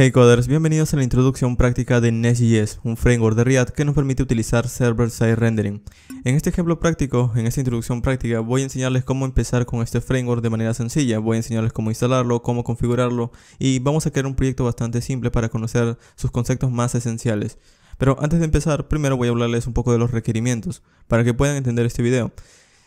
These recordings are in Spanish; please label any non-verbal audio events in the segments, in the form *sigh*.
Hey coders, bienvenidos a la introducción práctica de Nest.js, un framework de React que nos permite utilizar server-side rendering. En este ejemplo práctico, en esta introducción práctica, voy a enseñarles cómo empezar con este framework de manera sencilla, voy a enseñarles cómo instalarlo, cómo configurarlo y vamos a crear un proyecto bastante simple para conocer sus conceptos más esenciales. Pero antes de empezar, primero voy a hablarles un poco de los requerimientos, para que puedan entender este video.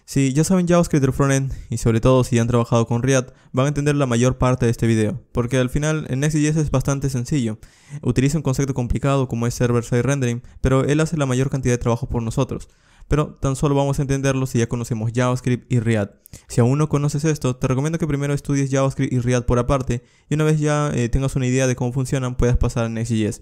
Si ya saben JavaScript del frontend y sobre todo si ya han trabajado con React, van a entender la mayor parte de este video, porque al final en Next.js es bastante sencillo. Utiliza un concepto complicado como es server-side rendering, pero él hace la mayor cantidad de trabajo por nosotros. Pero tan solo vamos a entenderlo si ya conocemos JavaScript y React. Si aún no conoces esto, te recomiendo que primero estudies JavaScript y React por aparte, y una vez ya eh, tengas una idea de cómo funcionan, puedas pasar a Next.js.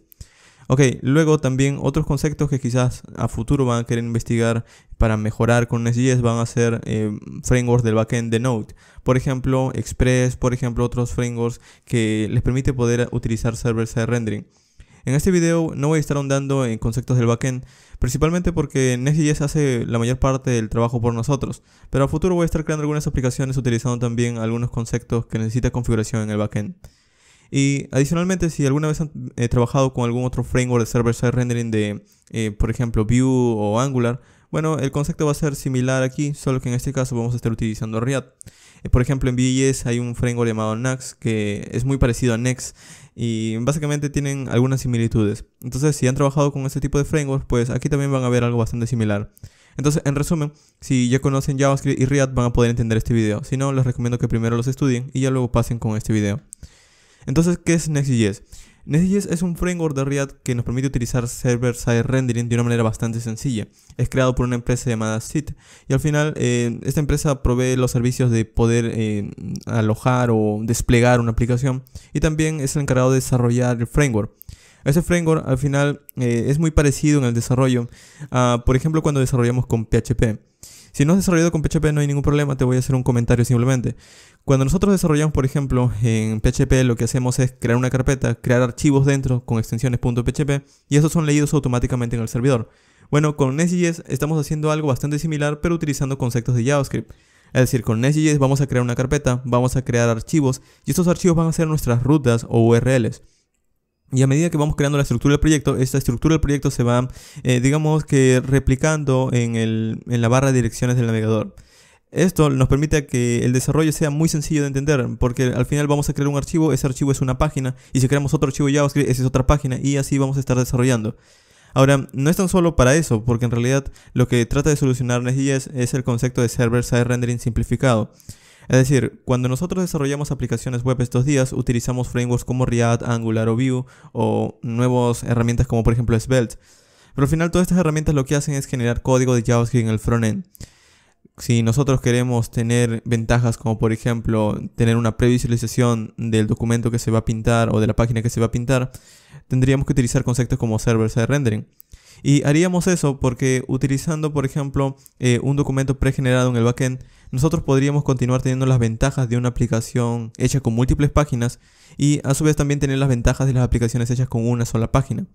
Ok, luego también otros conceptos que quizás a futuro van a querer investigar para mejorar con Nest.js van a ser eh, frameworks del backend de Node. Por ejemplo, Express, por ejemplo, otros frameworks que les permite poder utilizar server de rendering. En este video no voy a estar ahondando en conceptos del backend, principalmente porque Next.js hace la mayor parte del trabajo por nosotros, pero a futuro voy a estar creando algunas aplicaciones utilizando también algunos conceptos que necesita configuración en el backend. Y adicionalmente, si alguna vez han eh, trabajado con algún otro framework de server-side rendering de, eh, por ejemplo, Vue o Angular, bueno, el concepto va a ser similar aquí, solo que en este caso vamos a estar utilizando React. Eh, por ejemplo, en Vue.js hay un framework llamado Next que es muy parecido a Next y básicamente tienen algunas similitudes. Entonces, si han trabajado con este tipo de frameworks, pues aquí también van a ver algo bastante similar. Entonces, en resumen, si ya conocen JavaScript y React van a poder entender este video. Si no, les recomiendo que primero los estudien y ya luego pasen con este video. Entonces, ¿qué es Next.js? Next.js es un framework de React que nos permite utilizar server-side rendering de una manera bastante sencilla. Es creado por una empresa llamada SIT y al final eh, esta empresa provee los servicios de poder eh, alojar o desplegar una aplicación y también es el encargado de desarrollar el framework. Ese framework al final eh, es muy parecido en el desarrollo, por ejemplo cuando desarrollamos con PHP. Si no has desarrollado con PHP no hay ningún problema, te voy a hacer un comentario simplemente. Cuando nosotros desarrollamos, por ejemplo, en PHP lo que hacemos es crear una carpeta, crear archivos dentro con extensiones .php y esos son leídos automáticamente en el servidor. Bueno, con NextJS estamos haciendo algo bastante similar pero utilizando conceptos de JavaScript. Es decir, con Nest.js vamos a crear una carpeta, vamos a crear archivos y estos archivos van a ser nuestras rutas o URLs. Y a medida que vamos creando la estructura del proyecto, esta estructura del proyecto se va, eh, digamos que, replicando en, la barra de direcciones del navegador. Esto nos permite que el desarrollo sea muy sencillo de entender, porque al final vamos a crear un archivo, ese archivo es una página, y si creamos otro archivo JavaScript, esa es otra página, y así vamos a estar desarrollando. Ahora, no es tan solo para eso, porque en realidad lo que trata de solucionar NestJS es el concepto de server-side rendering simplificado. Es decir, cuando nosotros desarrollamos aplicaciones web estos días, utilizamos frameworks como React, Angular o Vue o nuevas herramientas como por ejemplo Svelte. Pero al final todas estas herramientas lo que hacen es generar código de JavaScript en el frontend. Si nosotros queremos tener ventajas como por ejemplo tener una previsualización del documento que se va a pintar o de la página que se va a pintar, tendríamos que utilizar conceptos como servers de rendering. Y haríamos eso porque utilizando, por ejemplo, eh, un documento pregenerado en el backend, nosotros podríamos continuar teniendo las ventajas de una aplicación hecha con múltiples páginas y a su vez también tener las ventajas de las aplicaciones hechas con una sola página.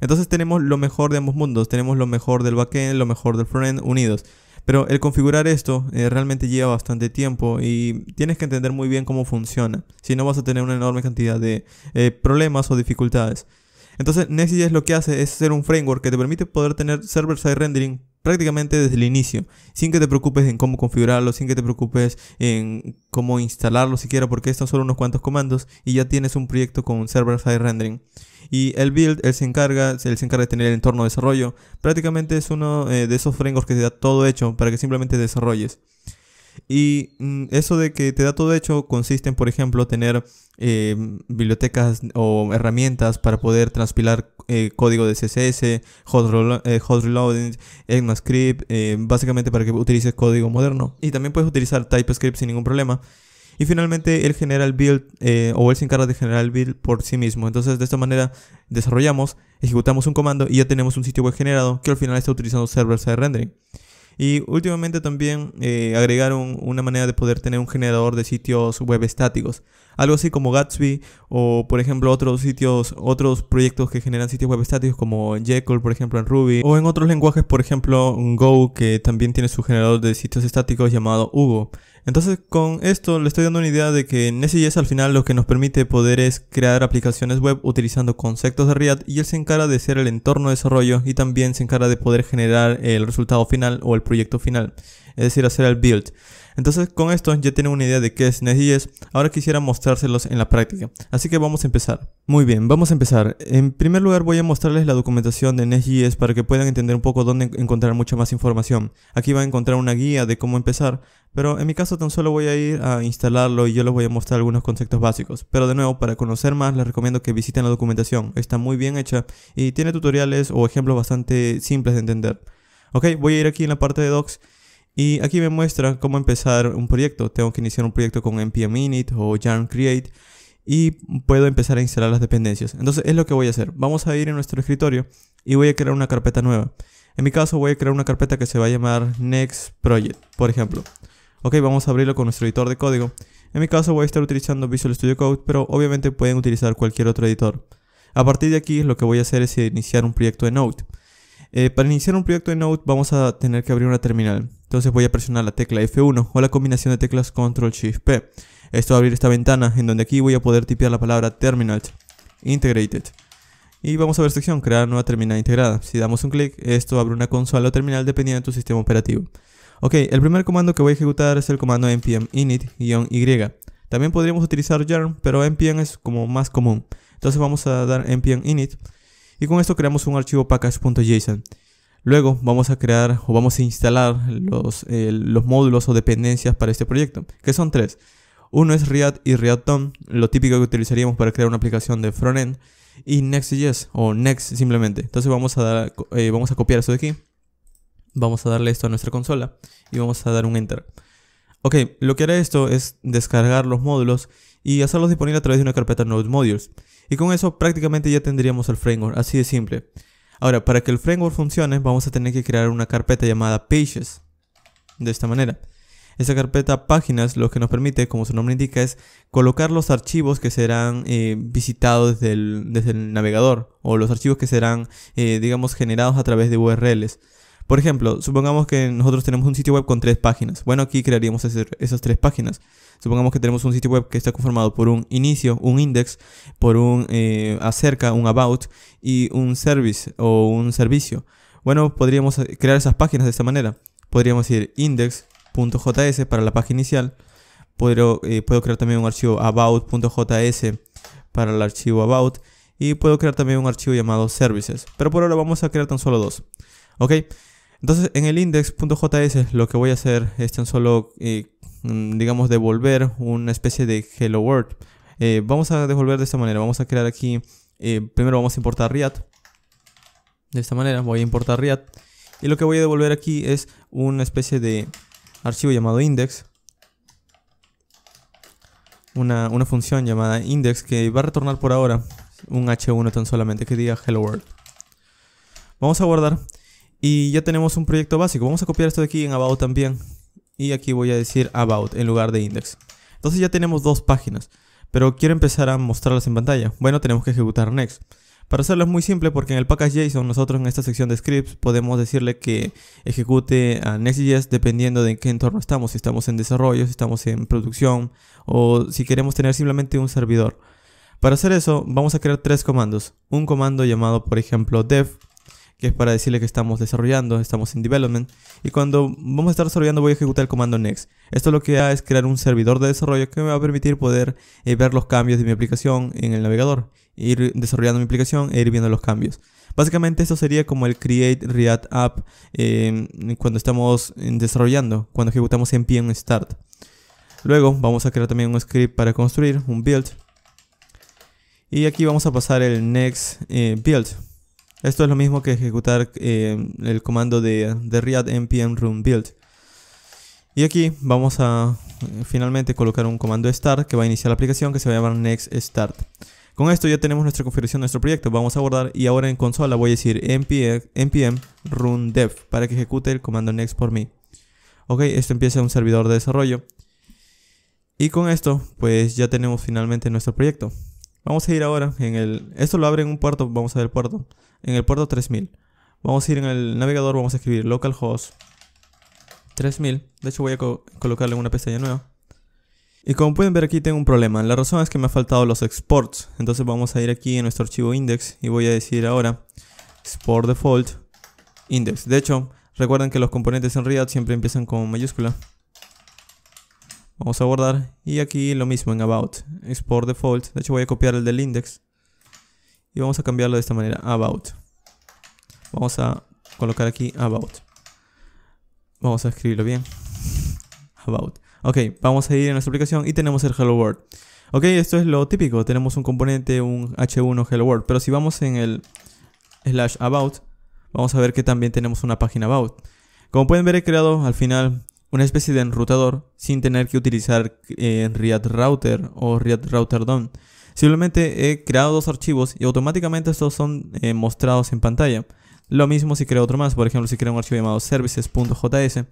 Entonces tenemos lo mejor de ambos mundos, tenemos lo mejor del backend, lo mejor del frontend unidos. Pero el configurar esto eh, realmente lleva bastante tiempo y tienes que entender muy bien cómo funciona. Si no vas a tener una enorme cantidad de eh, problemas o dificultades. Entonces Next.js lo que hace es ser un framework que te permite poder tener server-side rendering prácticamente desde el inicio, sin que te preocupes en cómo configurarlo, sin que te preocupes en cómo instalarlo siquiera, porque estos son unos cuantos comandos y ya tienes un proyecto con server-side rendering. Y el build, él se encarga, se encarga de tener el entorno de desarrollo. Prácticamente es uno eh, de esos frameworks que te da todo hecho para que simplemente desarrolles. Y mm, eso de que te da todo hecho consiste en, por ejemplo, tener eh, bibliotecas o herramientas para poder transpilar eh, código de CSS, eh, hot reloading, ECMAScript, básicamente para que utilices código moderno. Y también puedes utilizar TypeScript sin ningún problema. Y finalmente él genera el build o él se encarga de generar el build por sí mismo. Entonces de esta manera desarrollamos, ejecutamos un comando y ya tenemos un sitio web generado que al final está utilizando servers de rendering. Y últimamente también eh, agregaron una manera de poder tener un generador de sitios web estáticos. Algo así como Gatsby o por ejemplo otros sitios, otros proyectos que generan sitios web estáticos como Jekyll por ejemplo en Ruby o en otros lenguajes por ejemplo Go que también tiene su generador de sitios estáticos llamado Hugo. Entonces con esto le estoy dando una idea de que Nest.js al final lo que nos permite poder es crear aplicaciones web utilizando conceptos de React y él se encarga de ser el entorno de desarrollo y también se encarga de poder generar el resultado final o el proyecto final, es decir, hacer el build. Entonces con esto ya tienen una idea de qué es NestJS, ahora quisiera mostrárselos en la práctica, así que vamos a empezar. Muy bien, vamos a empezar. En primer lugar voy a mostrarles la documentación de NestJS para que puedan entender un poco dónde encontrar mucha más información. Aquí van a encontrar una guía de cómo empezar, pero en mi caso tan solo voy a ir a instalarlo y yo les voy a mostrar algunos conceptos básicos. Pero de nuevo, para conocer más les recomiendo que visiten la documentación, está muy bien hecha y tiene tutoriales o ejemplos bastante simples de entender. Ok, voy a ir aquí en la parte de docs y aquí me muestra cómo empezar un proyecto. Tengo que iniciar un proyecto con npm init o yarn create y puedo empezar a instalar las dependencias. Entonces es lo que voy a hacer. Vamos a ir a nuestro escritorio y voy a crear una carpeta nueva. En mi caso voy a crear una carpeta que se va a llamar next project, por ejemplo. Ok, vamos a abrirlo con nuestro editor de código. En mi caso voy a estar utilizando Visual Studio Code, pero obviamente pueden utilizar cualquier otro editor. A partir de aquí lo que voy a hacer es iniciar un proyecto de Node. Eh, para iniciar un proyecto de Node vamos a tener que abrir una terminal. Entonces voy a presionar la tecla F1 o la combinación de teclas Control Shift P. Esto va a abrir esta ventana en donde aquí voy a poder tipear la palabra Terminal Integrated. Y vamos a ver sección, crear nueva terminal integrada. Si damos un clic, esto abre una consola o terminal dependiendo de tu sistema operativo. Ok, el primer comando que voy a ejecutar es el comando npm init-y. También podríamos utilizar yarn, pero npm es como más común. Entonces vamos a dar npm init y con esto creamos un archivo package.json. Luego vamos a crear o vamos a instalar los, los módulos o dependencias para este proyecto, que son tres. Uno es React y React DOM, lo típico que utilizaríamos para crear una aplicación de frontend, y Next.js o Next simplemente. Entonces vamos a, eh, vamos a copiar esto de aquí, vamos a darle esto a nuestra consola y vamos a dar un Enter. Ok, lo que hará esto es descargar los módulos y hacerlos disponibles a través de una carpeta Node Modules. Y con eso prácticamente ya tendríamos el framework, así de simple. Ahora, para que el framework funcione, vamos a tener que crear una carpeta llamada Pages. De esta manera. Esa carpeta páginas lo que nos permite, como su nombre indica, es colocar los archivos que serán eh, visitados desde el, navegador o los archivos que serán, eh, digamos, generados a través de URLs. Por ejemplo, supongamos que nosotros tenemos un sitio web con tres páginas. Bueno, aquí crearíamos esas tres páginas. Supongamos que tenemos un sitio web que está conformado por un inicio, un index, por un eh, acerca, un about y un service o un servicio. Bueno, podríamos eh, crear esas páginas de esta manera. Podríamos ir index.js para la página inicial. Puedo, eh, puedo crear también un archivo about.js para el archivo about. Y puedo crear también un archivo llamado services. Pero por ahora vamos a crear tan solo dos. ¿Ok? Entonces en el index.js lo que voy a hacer es tan solo, eh, digamos, devolver una especie de hello world. Eh, vamos a devolver de esta manera, vamos a crear aquí, eh, primero vamos a importar React. De esta manera voy a importar React. Y lo que voy a devolver aquí es una especie de archivo llamado index. Una, una función llamada index que va a retornar por ahora un h1 tan solamente que diga hello world. Vamos a guardar y ya tenemos un proyecto básico. Vamos a copiar esto de aquí en About también. Y aquí voy a decir About en lugar de Index. Entonces ya tenemos dos páginas. Pero quiero empezar a mostrarlas en pantalla. Bueno, tenemos que ejecutar Next. Para hacerlo es muy simple porque en el package.json nosotros en esta sección de scripts podemos decirle que ejecute a Next.js dependiendo de en qué entorno estamos, si estamos en desarrollo, si estamos en producción o si queremos tener simplemente un servidor. Para hacer eso vamos a crear tres comandos, un comando llamado por ejemplo dev que es para decirle que estamos desarrollando, estamos en development. Y cuando vamos a estar desarrollando voy a ejecutar el comando next. Esto lo que hace es crear un servidor de desarrollo que me va a permitir poder eh, ver los cambios de mi aplicación en el navegador. Ir desarrollando mi aplicación e ir viendo los cambios. Básicamente esto sería como el Create React App eh, cuando estamos eh, desarrollando, cuando ejecutamos en Start. Luego vamos a crear también un script para construir, un build. Y aquí vamos a pasar el next build. Esto es lo mismo que ejecutar eh, el comando de, de React npm run build. Y aquí vamos a eh, finalmente colocar un comando start que va a iniciar la aplicación que se va a llamar next start. Con esto ya tenemos nuestra configuración, de nuestro proyecto, vamos a guardar y ahora en consola voy a decir npm, npm run dev para que ejecute el comando next por mí. Ok, esto empieza un servidor de desarrollo. Y con esto pues ya tenemos finalmente nuestro proyecto. Vamos a ir ahora en el... Esto lo abre en un puerto, vamos a ver el puerto. En el puerto 3000. Vamos a ir en el navegador, vamos a escribir localhost 3000. De hecho voy a colocarle una pestaña nueva. Y como pueden ver aquí tengo un problema. La razón es que me ha faltado los exports. Entonces vamos a ir aquí en nuestro archivo index y voy a decir ahora export default index. De hecho, recuerden que los componentes en React siempre empiezan con mayúscula. Vamos a guardar. Y aquí lo mismo en About. Es por default. De hecho voy a copiar el del index. Y vamos a cambiarlo de esta manera. About. Vamos a colocar aquí About. Vamos a escribirlo bien. About. Ok, vamos a ir a nuestra aplicación y tenemos el Hello World. Ok, esto es lo típico. Tenemos un componente, un H1 Hello World. Pero si vamos en el slash About, vamos a ver que también tenemos una página About. Como pueden ver, he creado al final una especie de enrutador sin tener que utilizar eh, React Router o React Router DOM. Simplemente he creado dos archivos y automáticamente estos son eh, mostrados en pantalla. Lo mismo si creo otro más, por ejemplo, si creo un archivo llamado services.js,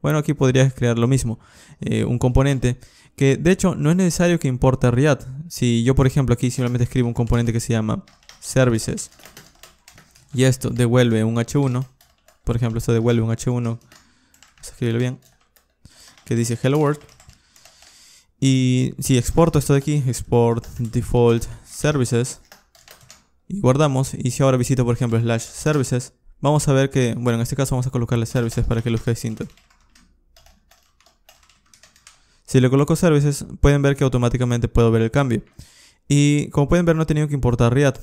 bueno, aquí podrías crear lo mismo, eh, un componente que de hecho no es necesario que importe React. Si yo, por ejemplo, aquí simplemente escribo un componente que se llama services y esto devuelve un h1, por ejemplo, esto devuelve un h1, vamos a escribirlo bien, que dice Hello World. Y si exporto esto de aquí, export default services y guardamos. Y si ahora visito, por ejemplo, slash services, vamos a ver que, bueno, en este caso vamos a colocarle services para que luzca distinto. Si le coloco services, pueden ver que automáticamente puedo ver el cambio. Y como pueden ver, no he tenido que importar React.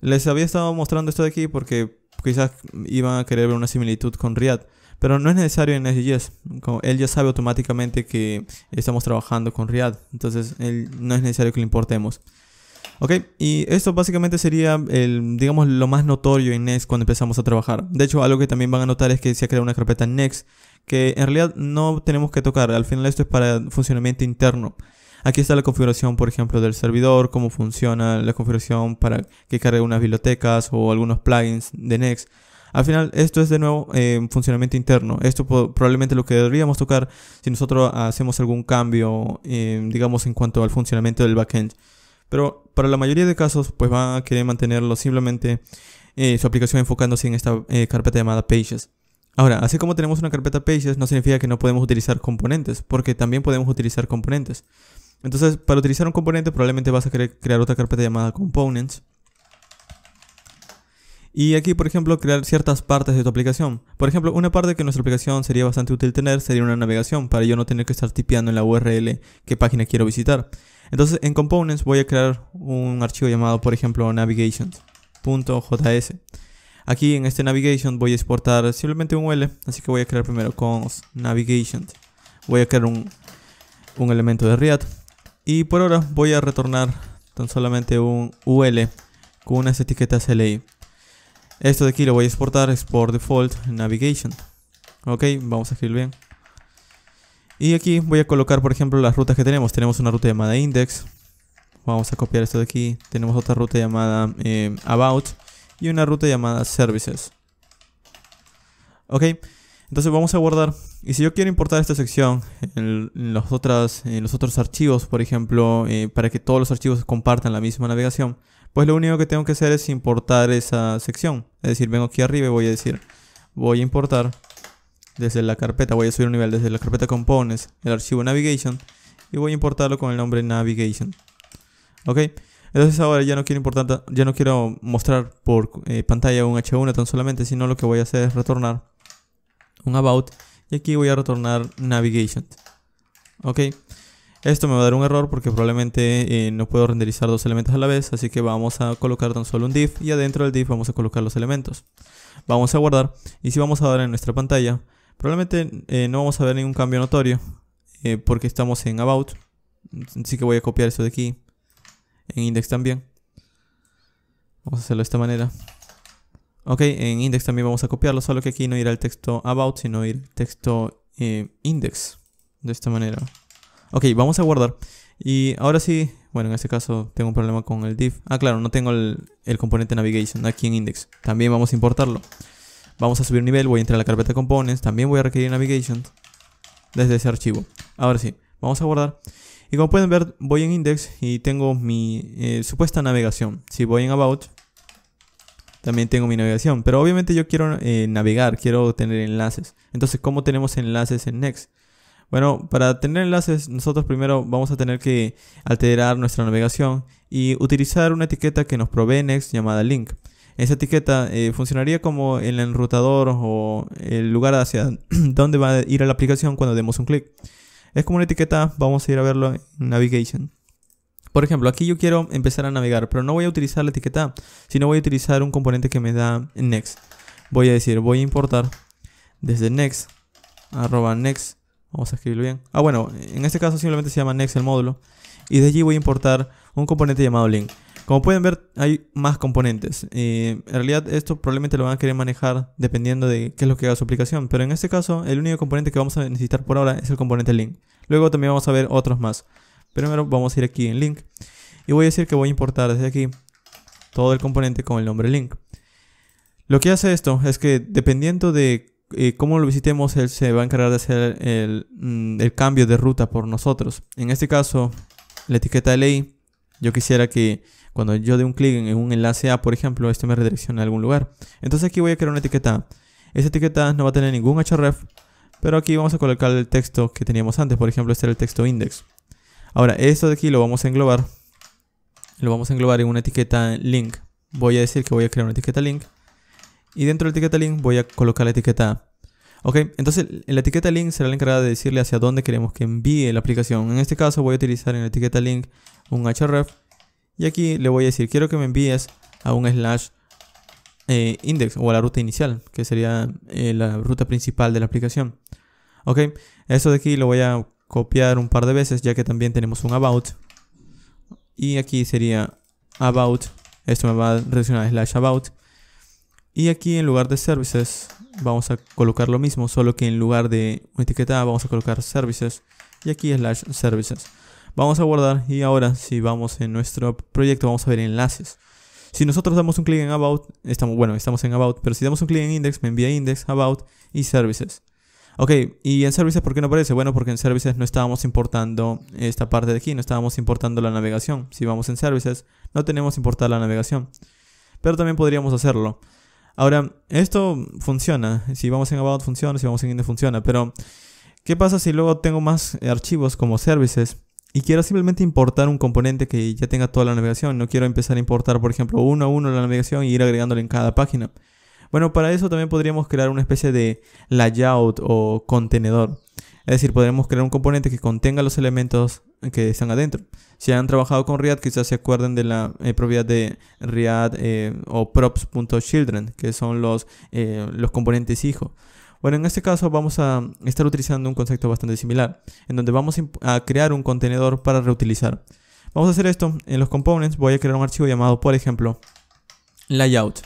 Les había estado mostrando esto de aquí porque quizás iban a querer ver una similitud con React. Pero no es necesario en SGS. él ya sabe automáticamente que estamos trabajando con React. Entonces no es necesario que lo importemos. Ok, y esto básicamente sería digamos, lo más notorio en Next cuando empezamos a trabajar. De hecho, algo que también van a notar es que se ha creado una carpeta Next que en realidad no tenemos que tocar. Al final esto es para funcionamiento interno. Aquí está la configuración, por ejemplo, del servidor, cómo funciona la configuración para que cargue unas bibliotecas o algunos plugins de Next. Al final, esto es de nuevo eh, funcionamiento interno. Esto probablemente lo que deberíamos tocar si nosotros hacemos algún cambio, eh, digamos, en cuanto al funcionamiento del backend. Pero para la mayoría de casos, pues va a querer mantenerlo simplemente eh, su aplicación enfocándose en esta carpeta llamada Pages. Ahora, así como tenemos una carpeta Pages, no significa que no podemos utilizar componentes, porque también podemos utilizar componentes. Entonces, para utilizar un componente, probablemente vas a querer crear otra carpeta llamada Components y aquí, por ejemplo, crear ciertas partes de tu aplicación. Por ejemplo, una parte que nuestra aplicación sería bastante útil tener sería una navegación, para yo no tener que estar tipeando en la URL qué página quiero visitar. Entonces, en Components voy a crear un archivo llamado, por ejemplo, navigation.js Aquí en este navigation voy a exportar simplemente un UL, así que voy a crear primero con navigation. Voy a crear un, elemento de React. Y por ahora voy a retornar tan solamente un UL con unas etiquetas LI. Esto de aquí lo voy a exportar, por default navigation. Ok, vamos a escribir bien. Y aquí voy a colocar, por ejemplo, las rutas que tenemos. Tenemos una ruta llamada index. Vamos a copiar esto de aquí. Tenemos otra ruta llamada eh, about. Y una ruta llamada services. Ok, entonces vamos a guardar. Y si yo quiero importar esta sección en, los, en los otros archivos, por ejemplo, eh, para que todos los archivos compartan la misma navegación, pues lo único que tengo que hacer es importar esa sección. Es decir, vengo aquí arriba y voy a decir, voy a importar desde la carpeta, voy a subir un nivel desde la carpeta components, el archivo navigation, y voy a importarlo con el nombre navigation. Ok, entonces ahora ya no quiero importar, ya no quiero mostrar por eh, pantalla un H1 tan solamente, sino lo que voy a hacer es retornar un about, y aquí voy a retornar navigation. Ok, esto me va a dar un error porque probablemente eh, no puedo renderizar dos elementos a la vez, así que vamos a colocar tan solo un div y adentro del div vamos a colocar los elementos. Vamos a guardar y si vamos a dar en nuestra pantalla, probablemente eh, no vamos a ver ningún cambio notorio eh, porque estamos en about, así que voy a copiar esto de aquí, en index también. Vamos a hacerlo de esta manera. Ok, en index también vamos a copiarlo, solo que aquí no irá el texto about, sino ir el texto index, de esta manera. Ok, vamos a guardar. Y ahora sí, bueno, en este caso tengo un problema con el div. Ah, claro, no tengo el, componente navigation aquí en index. También vamos a importarlo. Vamos a subir nivel, voy a entrar a la carpeta components. También voy a requerir navigation desde ese archivo. Ahora sí, vamos a guardar. Y como pueden ver, voy en index y tengo mi eh, supuesta navegación. Si voy en about, también tengo mi navegación. Pero obviamente yo quiero eh, navegar, quiero tener enlaces. Entonces, ¿cómo tenemos enlaces en Next? Bueno, para tener enlaces, nosotros primero vamos a tener que alterar nuestra navegación y utilizar una etiqueta que nos provee Next llamada link. Esa etiqueta eh, funcionaría como el enrutador o el lugar hacia *clears throat* donde va a ir a la aplicación cuando demos un clic. Es como una etiqueta, vamos a ir a verlo en Navigation. Por ejemplo, aquí yo quiero empezar a navegar, pero no voy a utilizar la etiqueta, sino voy a utilizar un componente que me da Next. Voy a decir, voy a importar desde Next, arroba Next Vamos a escribirlo bien. Ah, bueno, en este caso simplemente se llama next el módulo. Y de allí voy a importar un componente llamado link. Como pueden ver, hay más componentes. en realidad, esto probablemente lo van a querer manejar dependiendo de qué es lo que haga su aplicación. Pero en este caso, el único componente que vamos a necesitar por ahora es el componente link. Luego también vamos a ver otros más. Primero vamos a ir aquí en link. Y voy a decir que voy a importar desde aquí todo el componente con el nombre link. Lo que hace esto es que dependiendo de como eh, cómo lo visitemos, él se va a encargar de hacer mm, el, cambio de ruta por nosotros. En este caso, la etiqueta de ley, yo quisiera que cuando yo dé un clic en un enlace A, por ejemplo, este me redireccione a algún lugar. Entonces aquí voy a crear una etiqueta. Esta etiqueta no va a tener ningún href, pero aquí vamos a colocar el texto que teníamos antes. Por ejemplo, este era el texto index. Ahora, esto de aquí lo vamos a englobar. Lo vamos a englobar en una etiqueta link. Voy a decir que voy a crear una etiqueta link y dentro del etiqueta link voy a colocar la etiqueta A. Ok, entonces la etiqueta link será la encargada de decirle hacia dónde queremos que envíe la aplicación. En este caso voy a utilizar en la etiqueta link un href y aquí le voy a decir quiero que me envíes a un slash eh, index o a la ruta inicial, que sería eh, la ruta principal de la aplicación. Ok, esto de aquí lo voy a copiar un par de veces ya que también tenemos un about y aquí sería about, esto me va a reaccionar a slash about y aquí en lugar de services vamos a colocar lo mismo, solo que en lugar de una etiqueta vamos a colocar services y aquí slash services. Vamos a guardar y ahora si vamos en nuestro proyecto vamos a ver enlaces. Si nosotros damos un clic en About, estamos, bueno, estamos en About, pero si damos un clic en Index, me envía Index, About y Services. Ok, ¿y en Services por qué no aparece? Bueno, porque en Services no estábamos importando esta parte de aquí, no estábamos importando la navegación. Si vamos en Services, no tenemos importar la navegación. Pero también podríamos hacerlo. Ahora, esto funciona. Si vamos en About funciona, si vamos en Inde funciona. Pero, ¿qué pasa si luego tengo más archivos como services y quiero simplemente importar un componente que ya tenga toda la navegación? No quiero empezar a importar, por ejemplo, uno a uno la navegación y ir agregándole en cada página. Bueno, para eso también podríamos crear una especie de layout o contenedor. Es decir, podríamos crear un componente que contenga los elementos que están adentro. Si han trabajado con React, quizás se acuerden de la eh, propiedad de React eh, o props.children, que son los, eh, los componentes hijo Bueno, en este caso vamos a estar utilizando un concepto bastante similar, en donde vamos a crear un contenedor para reutilizar. Vamos a hacer esto. En los components voy a crear un archivo llamado, por ejemplo, layout.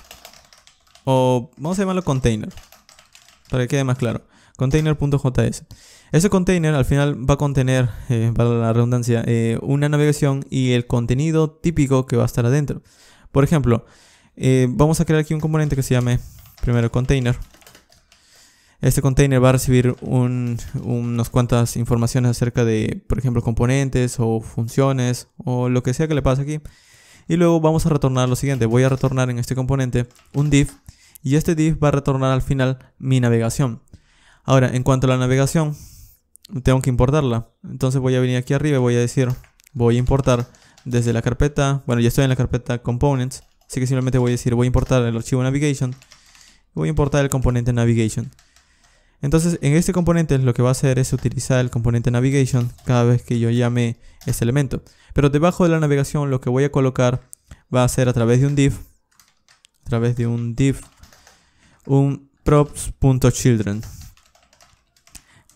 O vamos a llamarlo container, para que quede más claro. Container.js. Ese container al final va a contener, para eh, la redundancia, eh, una navegación y el contenido típico que va a estar adentro. Por ejemplo, eh, vamos a crear aquí un componente que se llame primero container. Este container va a recibir unas cuantas informaciones acerca de, por ejemplo, componentes o funciones o lo que sea que le pase aquí. Y luego vamos a retornar lo siguiente. Voy a retornar en este componente un div y este div va a retornar al final mi navegación. Ahora, en cuanto a la navegación, tengo que importarla. Entonces voy a venir aquí arriba y voy a decir, voy a importar desde la carpeta, bueno ya estoy en la carpeta components, así que simplemente voy a decir, voy a importar el archivo navigation, voy a importar el componente navigation. Entonces en este componente lo que va a hacer es utilizar el componente navigation cada vez que yo llame ese elemento. Pero debajo de la navegación lo que voy a colocar va a ser a través de un div, a través de un div, un props.children.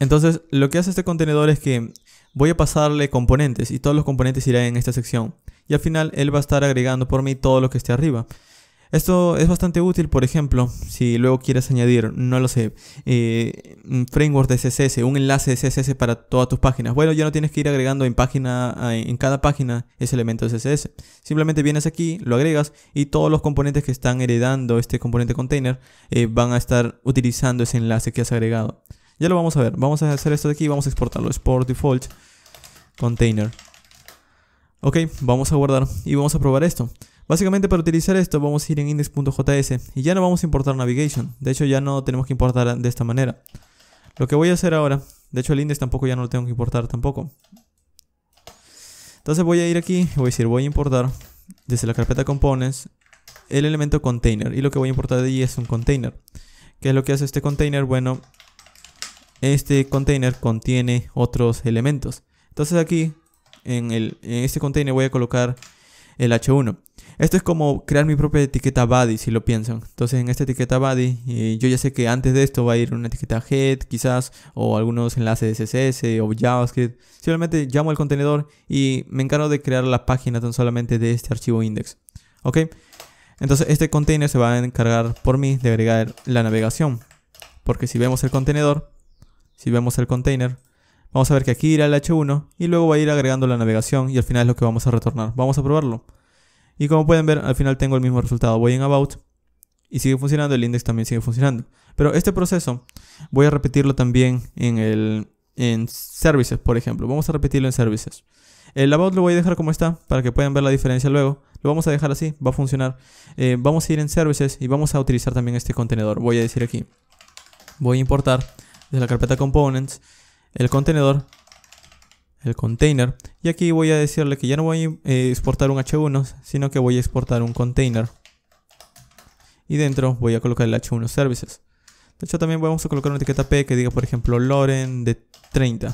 Entonces, lo que hace este contenedor es que voy a pasarle componentes y todos los componentes irán en esta sección. Y al final, él va a estar agregando por mí todo lo que esté arriba. Esto es bastante útil, por ejemplo, si luego quieres añadir, no lo sé, eh, un framework de CSS, un enlace de CSS para todas tus páginas. Bueno, ya no tienes que ir agregando en página, en cada página ese elemento de CSS. Simplemente vienes aquí, lo agregas y todos los componentes que están heredando este componente container eh, van a estar utilizando ese enlace que has agregado. Ya lo vamos a ver. Vamos a hacer esto de aquí y vamos a exportarlo. Export default container. Ok, vamos a guardar y vamos a probar esto. Básicamente para utilizar esto vamos a ir en index.js y ya no vamos a importar navigation. De hecho ya no tenemos que importar de esta manera. Lo que voy a hacer ahora, de hecho el index tampoco ya no lo tengo que importar tampoco. Entonces voy a ir aquí voy a decir voy a importar desde la carpeta components el elemento container y lo que voy a importar de allí es un container. ¿Qué es lo que hace este container? Bueno, este container contiene otros elementos. Entonces aquí en, este container voy a colocar el H1. Esto es como crear mi propia etiqueta body, si lo piensan. Entonces en esta etiqueta body, eh, yo ya sé que antes de esto va a ir una etiqueta head, quizás, o algunos enlaces de CSS o JavaScript. Simplemente llamo al contenedor y me encargo de crear la página tan solamente de este archivo index. ¿Ok? Entonces este container se va a encargar por mí de agregar la navegación. Porque si vemos el contenedor, si vemos el container, vamos a ver que aquí irá el H1 y luego va a ir agregando la navegación y al final es lo que vamos a retornar. Vamos a probarlo. Y como pueden ver, al final tengo el mismo resultado. Voy en About y sigue funcionando, el index también sigue funcionando. Pero este proceso voy a repetirlo también en, el, Services, por ejemplo. Vamos a repetirlo en Services. El About lo voy a dejar como está para que puedan ver la diferencia luego. Lo vamos a dejar así, va a funcionar. Eh, vamos a ir en Services y vamos a utilizar también este contenedor. Voy a decir aquí. Voy a importar de la carpeta components, el contenedor, el container. Y aquí voy a decirle que ya no voy a eh, exportar un H1, sino que voy a exportar un container. Y dentro voy a colocar el H1 services. De hecho también vamos a colocar una etiqueta P que diga por ejemplo Loren de 30.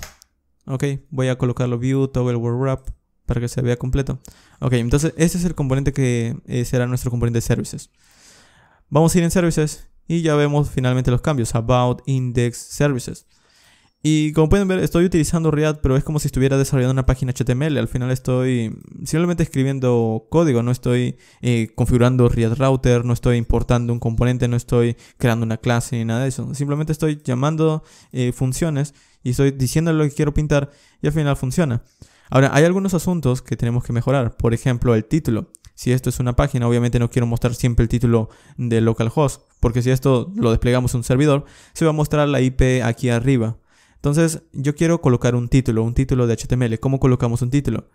Ok, voy a colocarlo view, toggle world wrap para que se vea completo. Ok, entonces este es el componente que eh, será nuestro componente de services. Vamos a ir en services y ya vemos finalmente los cambios, about, index, services. Y como pueden ver, estoy utilizando React, pero es como si estuviera desarrollando una página HTML. Al final estoy simplemente escribiendo código, no estoy eh, configurando React Router, no estoy importando un componente, no estoy creando una clase ni nada de eso. Simplemente estoy llamando eh, funciones y estoy diciendo lo que quiero pintar y al final funciona. Ahora, hay algunos asuntos que tenemos que mejorar. Por ejemplo, el título si esto es una página, obviamente no quiero mostrar siempre el título de localhost, porque si esto lo desplegamos en un servidor, se va a mostrar la IP aquí arriba. Entonces, yo quiero colocar un título, un título de HTML. ¿Cómo colocamos un título?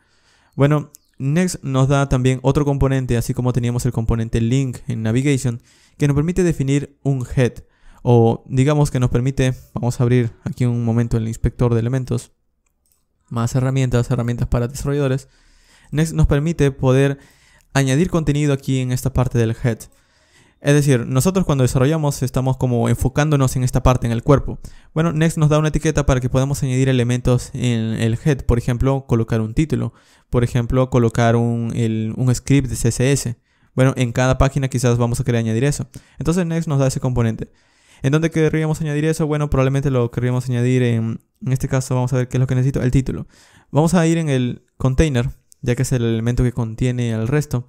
Bueno, Next nos da también otro componente, así como teníamos el componente link en navigation, que nos permite definir un head o digamos que nos permite, vamos a abrir aquí un momento el inspector de elementos, más herramientas, herramientas para desarrolladores. Next nos permite poder añadir contenido aquí en esta parte del head. Es decir, nosotros cuando desarrollamos estamos como enfocándonos en esta parte, en el cuerpo. Bueno, Next nos da una etiqueta para que podamos añadir elementos en el head. Por ejemplo, colocar un título. Por ejemplo, colocar un, script de CSS. Bueno, en cada página quizás vamos a querer añadir eso. Entonces Next nos da ese componente. ¿En dónde querríamos añadir eso? Bueno, probablemente lo querríamos añadir en, en este caso, vamos a ver qué es lo que necesito, el título. Vamos a ir en el container ya que es el elemento que contiene al resto.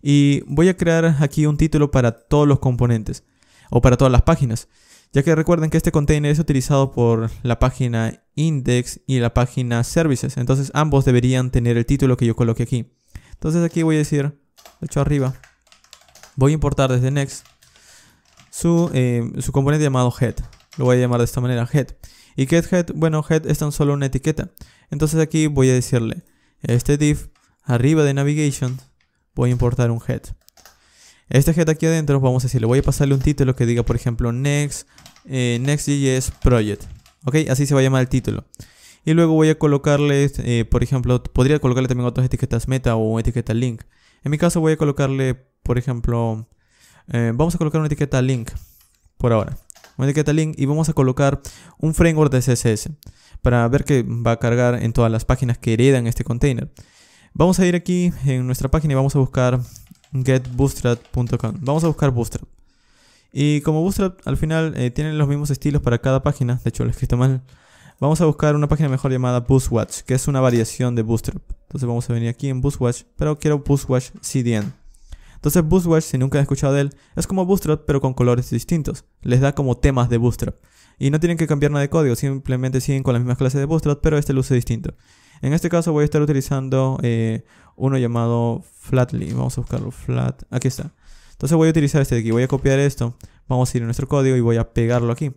Y voy a crear aquí un título para todos los componentes o para todas las páginas, ya que recuerden que este container es utilizado por la página index y la página services, entonces ambos deberían tener el título que yo coloque aquí. Entonces aquí voy a decir, de hecho arriba, voy a importar desde next su, eh, su componente llamado head, lo voy a llamar de esta manera head. Y get head, bueno, head es tan solo una etiqueta. Entonces aquí voy a decirle este div arriba de Navigation, voy a importar un head. Este head aquí adentro, vamos a decirle, voy a pasarle un título que diga, por ejemplo, Next, eh, Next.js Project. ¿Ok? Así se va a llamar el título. Y luego voy a colocarle, eh, por ejemplo, podría colocarle también otras etiquetas meta o etiqueta link. En mi caso voy a colocarle, por ejemplo, eh, vamos a colocar una etiqueta link por ahora. Una etiqueta link y vamos a colocar un framework de CSS para ver que va a cargar en todas las páginas que heredan este container. Vamos a ir aquí en nuestra página y vamos a buscar getbootstrap.com. Vamos a buscar Bootstrap. Y como Bootstrap al final eh, tiene tienen los mismos estilos para cada página, de hecho lo he escrito mal, vamos a buscar una página mejor llamada Boostwatch, que es una variación de Bootstrap. Entonces vamos a venir aquí en Boostwatch, pero quiero Boostwatch CDN. Entonces Boostwatch, si nunca he escuchado de él, es como Bootstrap pero con colores distintos. Les da como temas de Bootstrap. Y no tienen que cambiar nada de código, simplemente siguen con la misma clase de Bootstrap, pero este luce distinto. En este caso voy a estar utilizando eh, uno llamado Flatly. Vamos a buscarlo. Flat. Aquí está. Entonces voy a utilizar este de aquí. Voy a copiar esto. Vamos a ir a nuestro código y voy a pegarlo aquí.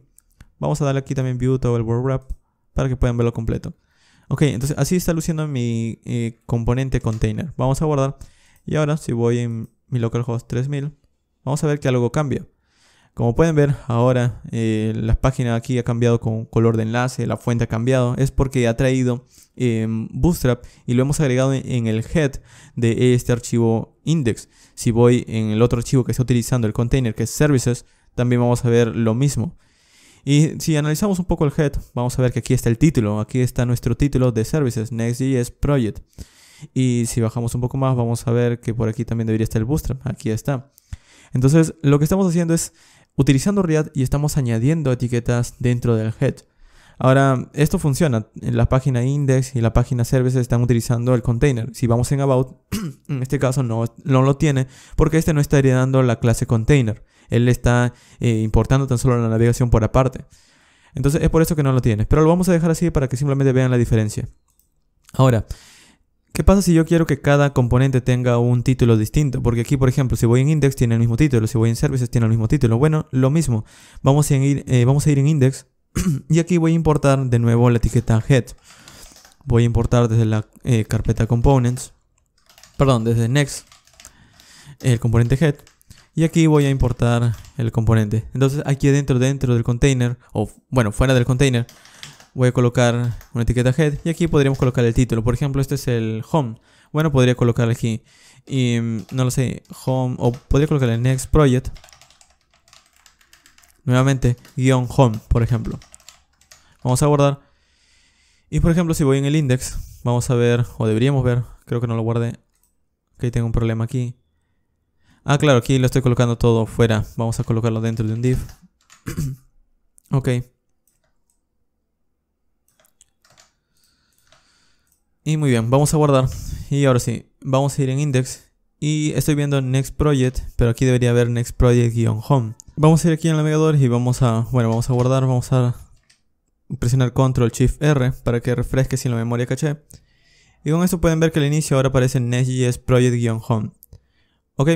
Vamos a darle aquí también View todo el Word Wrap para que puedan verlo completo. Ok, entonces así está luciendo mi eh, componente container. Vamos a guardar. Y ahora si voy en mi localhost 3000, vamos a ver que algo cambia. Como pueden ver ahora, eh, la página aquí ha cambiado con color de enlace, la fuente ha cambiado. Es porque ha traído em, Bootstrap y lo hemos agregado en, el head de este archivo index. Si voy en el otro archivo que está utilizando el container, que es services, también vamos a ver lo mismo. Y si analizamos un poco el head, vamos a ver que aquí está el título. Aquí está nuestro título de services, Next.js Project. Y si bajamos un poco más, vamos a ver que por aquí también debería estar el Bootstrap. Aquí está. Entonces, lo que estamos haciendo es utilizando React y estamos añadiendo etiquetas dentro del head. Ahora, esto funciona. En la página index y la página services están utilizando el container. Si vamos en about, *clears throat* en este caso no, no lo tiene porque este no está heredando la clase container. Él está eh, importando tan solo la navegación por aparte. Entonces es por eso que no lo tiene. Pero lo vamos a dejar así para que simplemente vean la diferencia. Ahora, ¿Qué pasa si yo quiero que cada componente tenga un título distinto? Porque aquí, por ejemplo, si voy en index tiene el mismo título, si voy en services tiene el mismo título. Bueno, lo mismo. Vamos a ir, eh, en index *clears throat* y aquí voy a importar de nuevo la etiqueta head. Voy a importar desde la eh, carpeta components, perdón, desde next, el componente head. Y aquí voy a importar el componente. Entonces aquí dentro, dentro del container, o bueno, fuera del container, voy a colocar una etiqueta head y aquí podríamos colocar el título. Por ejemplo, este es el home. Bueno, podría colocar aquí y mm, no lo sé, home o podría colocar el next project. Nuevamente, guión home, por ejemplo. Vamos a guardar. Y por ejemplo, si voy en el index, vamos a ver, o deberíamos ver, creo que no lo guardé. Ok, tengo un problema aquí. Ah, claro, aquí lo estoy colocando todo fuera. Vamos a colocarlo dentro de un div. *coughs* ok. Y muy bien, vamos a guardar. Y ahora sí, vamos a ir en index. Y estoy viendo Next Project, pero aquí debería haber Next Project-Home. Vamos a ir aquí en el navegador y vamos a, bueno, vamos a guardar, vamos a presionar Control Shift R para que refresque sin la memoria caché. Y con esto pueden ver que al inicio ahora aparece Next.js Project-Home. Ok,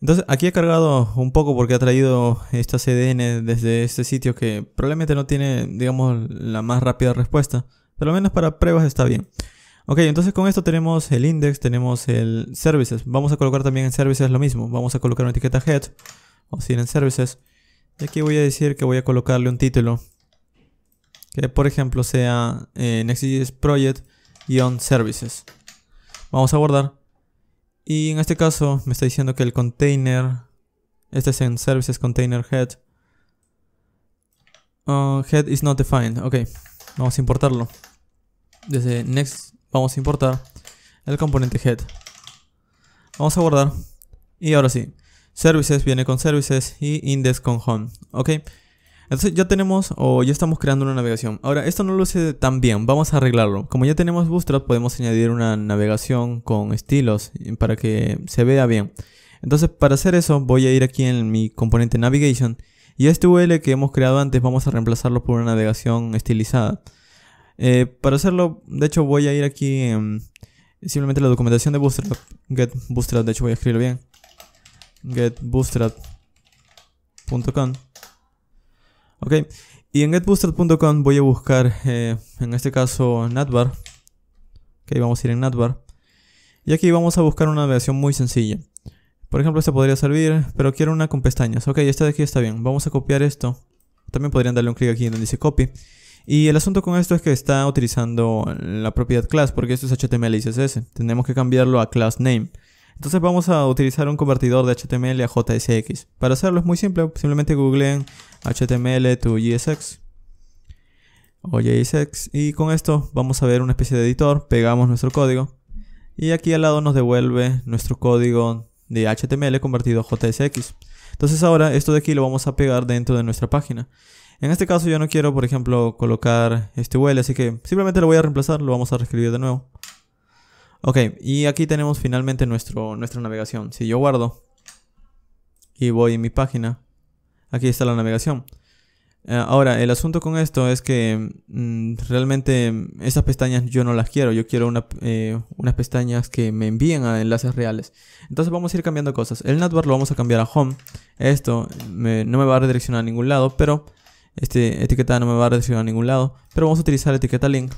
entonces aquí he cargado un poco porque ha traído esta CDN desde este sitio que probablemente no tiene, digamos, la más rápida respuesta. Pero al menos para pruebas está bien. Ok, entonces con esto tenemos el index, tenemos el services. Vamos a colocar también en services lo mismo. Vamos a colocar una etiqueta head. Vamos a en services. Y aquí voy a decir que voy a colocarle un título. Que por ejemplo sea eh, Next.js project-services. Vamos a guardar. Y en este caso me está diciendo que el container... Este es en services container head. Uh, head is not defined. Ok, vamos a importarlo. Desde next Vamos a importar el componente head. Vamos a guardar. Y ahora sí. Services viene con services y index con home. Ok. Entonces ya tenemos o ya estamos creando una navegación. Ahora, esto no lo sé tan bien, vamos a arreglarlo. Como ya tenemos Bootstrap, podemos añadir una navegación con estilos para que se vea bien. Entonces, para hacer eso, voy a ir aquí en mi componente Navigation y este UL que hemos creado antes vamos a reemplazarlo por una navegación estilizada. Eh, para hacerlo, de hecho voy a ir aquí en em, simplemente la documentación de Bootstrap. Getbootstrap, de hecho voy a escribirlo bien. Getbootstrap.com. Ok, y en getbootstrap.com voy a buscar, eh, en este caso, Natbar. Ok, vamos a ir en Natbar. Y aquí vamos a buscar una navegación muy sencilla. Por ejemplo, esta podría servir, pero quiero una con pestañas. Ok, esta de aquí está bien. Vamos a copiar esto. También podrían darle un clic aquí donde dice copy. Y el asunto con esto es que está utilizando la propiedad class, porque esto es HTML y CSS. Tenemos que cambiarlo a class name. Entonces vamos a utilizar un convertidor de HTML a JSX. Para hacerlo es muy simple, simplemente googleen HTML to JSX o JSX y con esto vamos a ver una especie de editor, pegamos nuestro código y aquí al lado nos devuelve nuestro código de HTML convertido a JSX. Entonces ahora esto de aquí lo vamos a pegar dentro de nuestra página. En este caso yo no quiero, por ejemplo, colocar este URL, así que simplemente lo voy a reemplazar, lo vamos a reescribir de nuevo. Ok, y aquí tenemos finalmente nuestro, nuestra navegación. Si yo guardo y voy en mi página, aquí está la navegación. Eh, ahora, el asunto con esto es que mm, realmente mm, esas pestañas yo no las quiero, yo quiero eh, unas pestañas que me envíen a enlaces reales. Entonces vamos a ir cambiando cosas. El navbar lo vamos a cambiar a home. Esto mm, no me va a redireccionar a ningún lado, pero esta etiqueta no me va a redireccionar a ningún lado. Pero vamos a utilizar la etiqueta link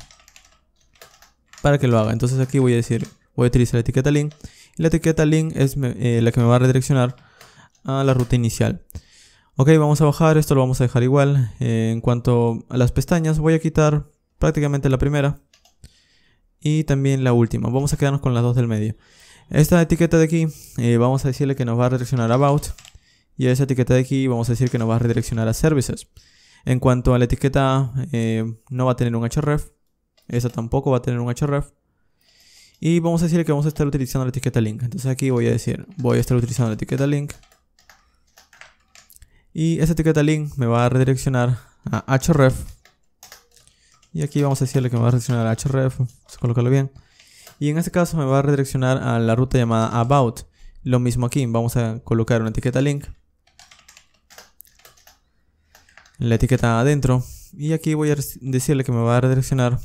para que lo haga. Entonces aquí voy a decir, voy a utilizar la etiqueta link. Y la etiqueta link es eh, la que me va a redireccionar a la ruta inicial. Ok, vamos a bajar, esto lo vamos a dejar igual. Eh, en cuanto a las pestañas, voy a quitar prácticamente la primera y también la última. Vamos a quedarnos con las dos del medio. Esta etiqueta de aquí, eh, vamos a decirle que nos va a redireccionar a About. Y a esa etiqueta de aquí, vamos a decir que nos va a redireccionar a Services. En cuanto a la etiqueta, eh, no va a tener un href. Esa tampoco va a tener un href. Y vamos a decir que vamos a estar utilizando la etiqueta link. Entonces aquí voy a decir, voy a estar utilizando la etiqueta link. Y esa etiqueta link me va a redireccionar a href. Y aquí vamos a decirle que me va a redireccionar a href. Vamos a colocarlo bien. Y en este caso me va a redireccionar a la ruta llamada about. Lo mismo aquí, vamos a colocar una etiqueta link la etiqueta adentro y aquí voy a decirle que me va a redireccionar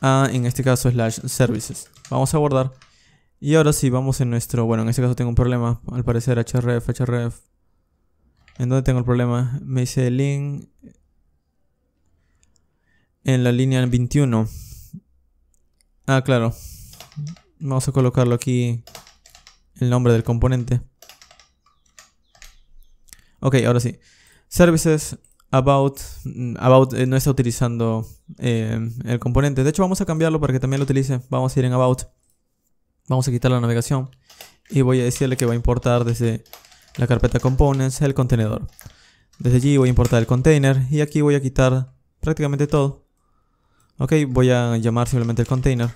a, en este caso, slash services. Vamos a guardar. Y ahora sí, vamos en nuestro... Bueno, en este caso tengo un problema. Al parecer, href, href. ¿En donde tengo el problema? Me dice link... En la línea 21. Ah, claro. Vamos a colocarlo aquí el nombre del componente. Ok, ahora sí services about, about eh, no está utilizando eh, el componente. De hecho, vamos a cambiarlo para que también lo utilice. Vamos a ir en about. Vamos a quitar la navegación. Y voy a decirle que va a importar desde la carpeta components el contenedor. Desde allí voy a importar el container. Y aquí voy a quitar prácticamente todo. Ok, voy a llamar simplemente el container.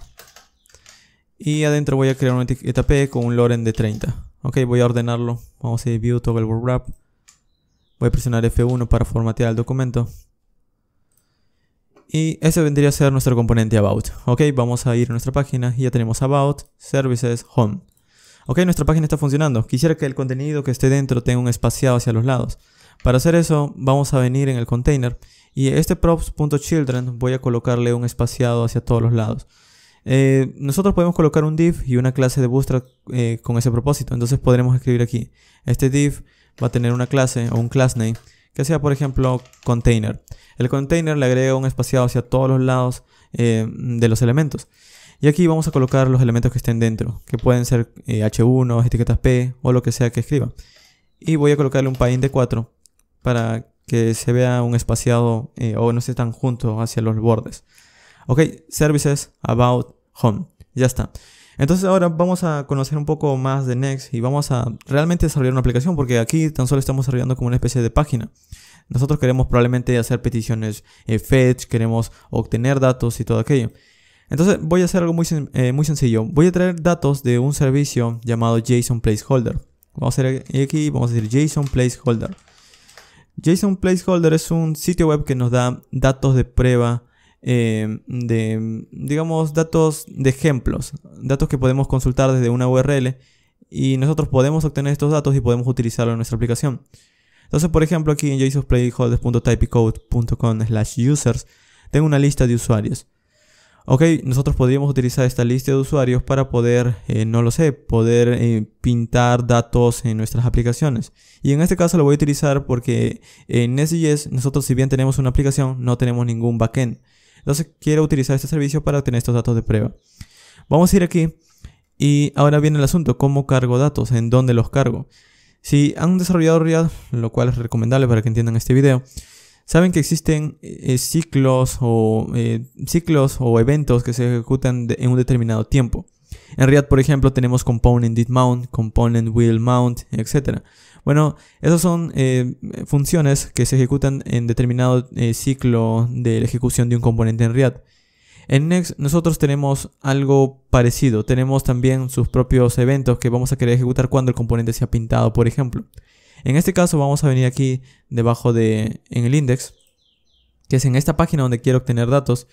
Y adentro voy a crear un etiqueta con un loren de 30. Ok, voy a ordenarlo. Vamos a ir view toggle wrap. Voy a presionar F1 para formatear el documento. Y ese vendría a ser nuestro componente About. Ok, vamos a ir a nuestra página y ya tenemos About, Services, Home. Ok, nuestra página está funcionando. Quisiera que el contenido que esté dentro tenga un espaciado hacia los lados. Para hacer eso, vamos a venir en el container y este props.children voy a colocarle un espaciado hacia todos los lados. Eh, nosotros podemos colocar un div y una clase de bootstrap eh, con ese propósito. Entonces podremos escribir aquí. Este div va a tener una clase o un class name que sea, por ejemplo, container. El container le agrega un espaciado hacia todos los lados eh, de los elementos. Y aquí vamos a colocar los elementos que estén dentro, que pueden ser H1, eh, etiquetas P o lo que sea que escriba. Y voy a colocarle un paint de 4 para que se vea un espaciado eh, o no esté tan junto hacia los bordes. Ok, services, about, home. Ya está. Entonces ahora vamos a conocer un poco más de Next y vamos a realmente desarrollar una aplicación porque aquí tan solo estamos desarrollando como una especie de página. Nosotros queremos probablemente hacer peticiones eh, fetch, queremos obtener datos y todo aquello. Entonces voy a hacer algo muy, eh, muy sencillo. Voy a traer datos de un servicio llamado JSON Placeholder. Vamos a ir aquí, vamos a decir JSON Placeholder. JSON Placeholder es un sitio web que nos da datos de prueba eh, de, digamos, datos de ejemplos, datos que podemos consultar desde una URL y nosotros podemos obtener estos datos y podemos utilizarlo en nuestra aplicación. Entonces, por ejemplo, aquí en jasonplayholders.typecode.com slash users tengo una lista de usuarios. Ok, nosotros podríamos utilizar esta lista de usuarios para poder, eh, no lo sé, poder eh, pintar datos en nuestras aplicaciones. Y en este caso lo voy a utilizar porque en Nest.js nosotros si bien tenemos una aplicación, no tenemos ningún backend. Entonces quiero utilizar este servicio para obtener estos datos de prueba. Vamos a ir aquí y ahora viene el asunto, cómo cargo datos, en dónde los cargo. Si han desarrollado React, lo cual es recomendable para que entiendan este video, saben que existen eh, ciclos, o, eh, ciclos o eventos que se ejecutan en un determinado tiempo. En React, por ejemplo, tenemos component did mount, component will mount, etc. Bueno, esas son eh, funciones que se ejecutan en determinado eh, ciclo de la ejecución de un componente en React. En Next nosotros tenemos algo parecido, tenemos también sus propios eventos que vamos a querer ejecutar cuando el componente sea pintado, por ejemplo. En este caso vamos a venir aquí debajo de en el index, que es en esta página donde quiero obtener datos,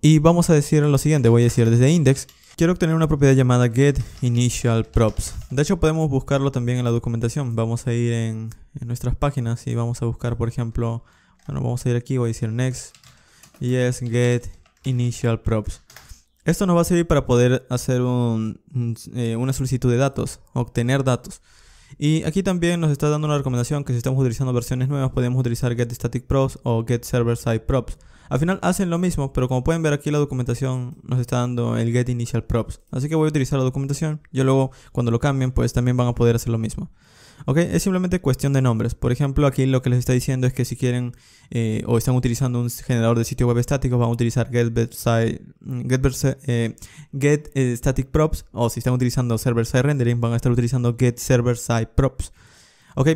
y vamos a decir lo siguiente, voy a decir desde index, Quiero obtener una propiedad llamada getInitialProps De hecho podemos buscarlo también en la documentación. Vamos a ir en, nuestras páginas y vamos a buscar por ejemplo, bueno vamos a ir aquí, voy a decir next, Y es getInitialProps Esto nos va a servir para poder hacer eh, una solicitud de datos, obtener datos. Y aquí también nos está dando una recomendación que si estamos utilizando versiones nuevas podemos utilizar getStaticProps o getServerSideProps al final hacen lo mismo, pero como pueden ver aquí la documentación nos está dando el get initial props. Así que voy a utilizar la documentación. Yo luego cuando lo cambien pues también van a poder hacer lo mismo. ¿ok? Es simplemente cuestión de nombres. Por ejemplo, aquí lo que les está diciendo es que si quieren eh, o están utilizando un generador de sitio web estático, van a utilizar get, get, eh, eh, static props o si están utilizando server side rendering, van a estar utilizando get server side props, ¿ok?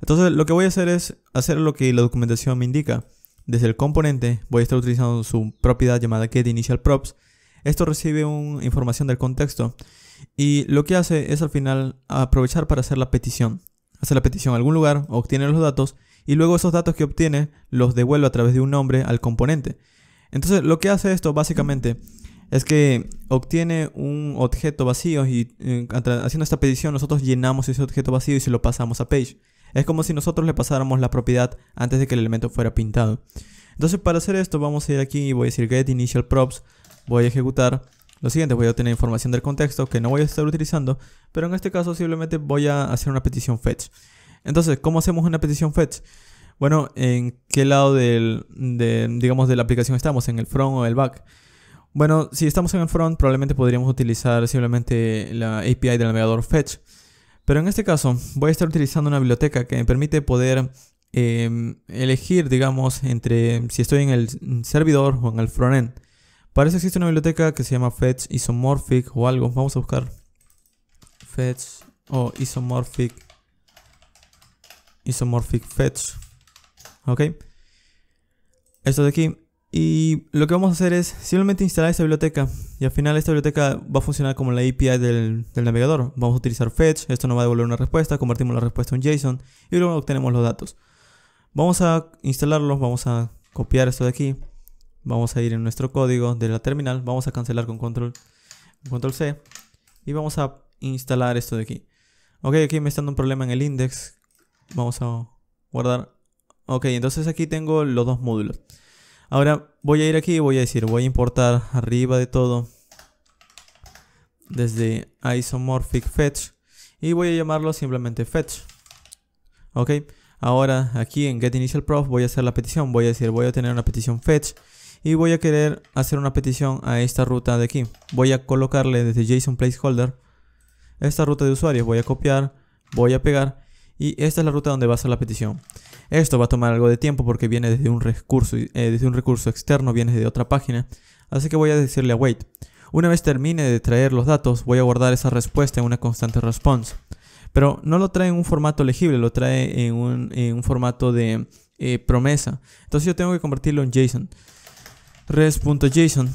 Entonces lo que voy a hacer es hacer lo que la documentación me indica. Desde el componente voy a estar utilizando su propiedad llamada getInitialProps. Esto recibe una información del contexto y lo que hace es al final aprovechar para hacer la petición. Hace la petición a algún lugar, obtiene los datos y luego esos datos que obtiene los devuelve a través de un nombre al componente. Entonces lo que hace esto básicamente es que obtiene un objeto vacío y eh, haciendo esta petición nosotros llenamos ese objeto vacío y se lo pasamos a page. Es como si nosotros le pasáramos la propiedad antes de que el elemento fuera pintado. Entonces para hacer esto vamos a ir aquí y voy a decir get initial props, voy a ejecutar lo siguiente, voy a obtener información del contexto que no voy a estar utilizando, pero en este caso simplemente voy a hacer una petición fetch. Entonces, ¿cómo hacemos una petición fetch? Bueno, ¿en qué lado del, de, digamos, de la aplicación estamos? ¿En el front o el back? Bueno, si estamos en el front, probablemente podríamos utilizar simplemente la API del navegador Fetch. Pero en este caso voy a estar utilizando una biblioteca que me permite poder em, elegir, digamos, entre si estoy en el servidor o en el frontend. Para eso existe una biblioteca que se llama Fetch Isomorphic o algo. Vamos a buscar Fetch o Isomorphic. Isomorphic Fetch. Ok. Esto de aquí y lo que vamos a hacer es simplemente instalar esta biblioteca y al final esta biblioteca va a funcionar como la API del, navegador. Vamos a utilizar fetch, esto nos va a devolver una respuesta, convertimos la respuesta en JSON y luego obtenemos los datos. Vamos a instalarlos, vamos a copiar esto de aquí, vamos a ir en nuestro código de la terminal, vamos a cancelar con control, control C y vamos a instalar esto de aquí. Ok, aquí me está dando un problema en el index, vamos a guardar. Ok, entonces aquí tengo los dos módulos. Ahora voy a ir aquí y voy a decir, voy a importar arriba de todo desde isomorphic fetch y voy a llamarlo simplemente fetch. Ok, ahora aquí en get prof voy a hacer la petición, voy a decir, voy a tener una petición fetch y voy a querer hacer una petición a esta ruta de aquí. Voy a colocarle desde JSON placeholder esta ruta de usuario, voy a copiar, voy a pegar y esta es la ruta donde va a ser la petición. Esto va a tomar algo de tiempo porque viene desde un recurso, eh, desde un recurso externo, viene de otra página. Así que voy a decirle a wait. Una vez termine de traer los datos, voy a guardar esa respuesta en una constante response. Pero no lo trae en un formato legible, lo trae en un, formato de eh, promesa. Entonces yo tengo que convertirlo en JSON. Res.json.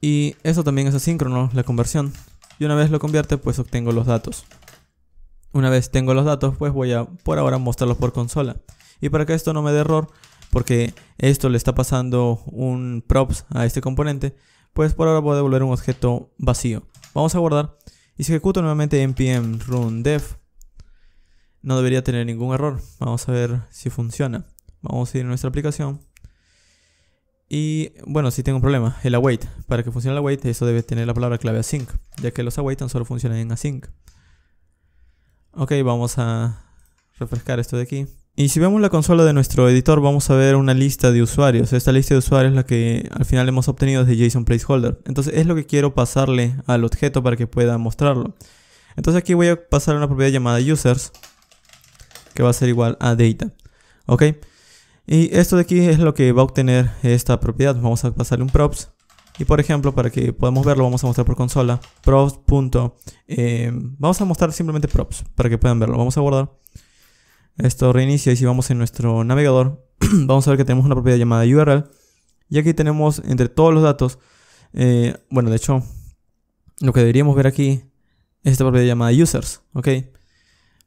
Y eso también es asíncrono, la conversión. Y una vez lo convierte, pues obtengo los datos. Una vez tengo los datos, pues voy a por ahora mostrarlos por consola. Y para que esto no me dé error, porque esto le está pasando un props a este componente, pues por ahora voy a devolver un objeto vacío. Vamos a guardar y si ejecuto nuevamente npm run dev, no debería tener ningún error. Vamos a ver si funciona. Vamos a ir a nuestra aplicación. Y bueno, si tengo un problema, el await. Para que funcione el await, eso debe tener la palabra clave async, ya que los await tan solo funcionan en async. Ok, vamos a refrescar esto de aquí. Y si vemos la consola de nuestro editor, vamos a ver una lista de usuarios. Esta lista de usuarios es la que al final hemos obtenido desde JSON Placeholder. Entonces es lo que quiero pasarle al objeto para que pueda mostrarlo. Entonces aquí voy a pasar una propiedad llamada users, que va a ser igual a data. ¿Ok? Y esto de aquí es lo que va a obtener esta propiedad. Vamos a pasarle un props. Y por ejemplo, para que podamos verlo, vamos a mostrar por consola. Props. Eh, vamos a mostrar simplemente props para que puedan verlo. Vamos a guardar. Esto reinicia y si vamos en nuestro navegador, *clears throat* vamos a ver que tenemos una propiedad llamada URL. Y aquí tenemos entre todos los datos, eh, bueno, de hecho, lo que deberíamos ver aquí es esta propiedad llamada users, ¿ok?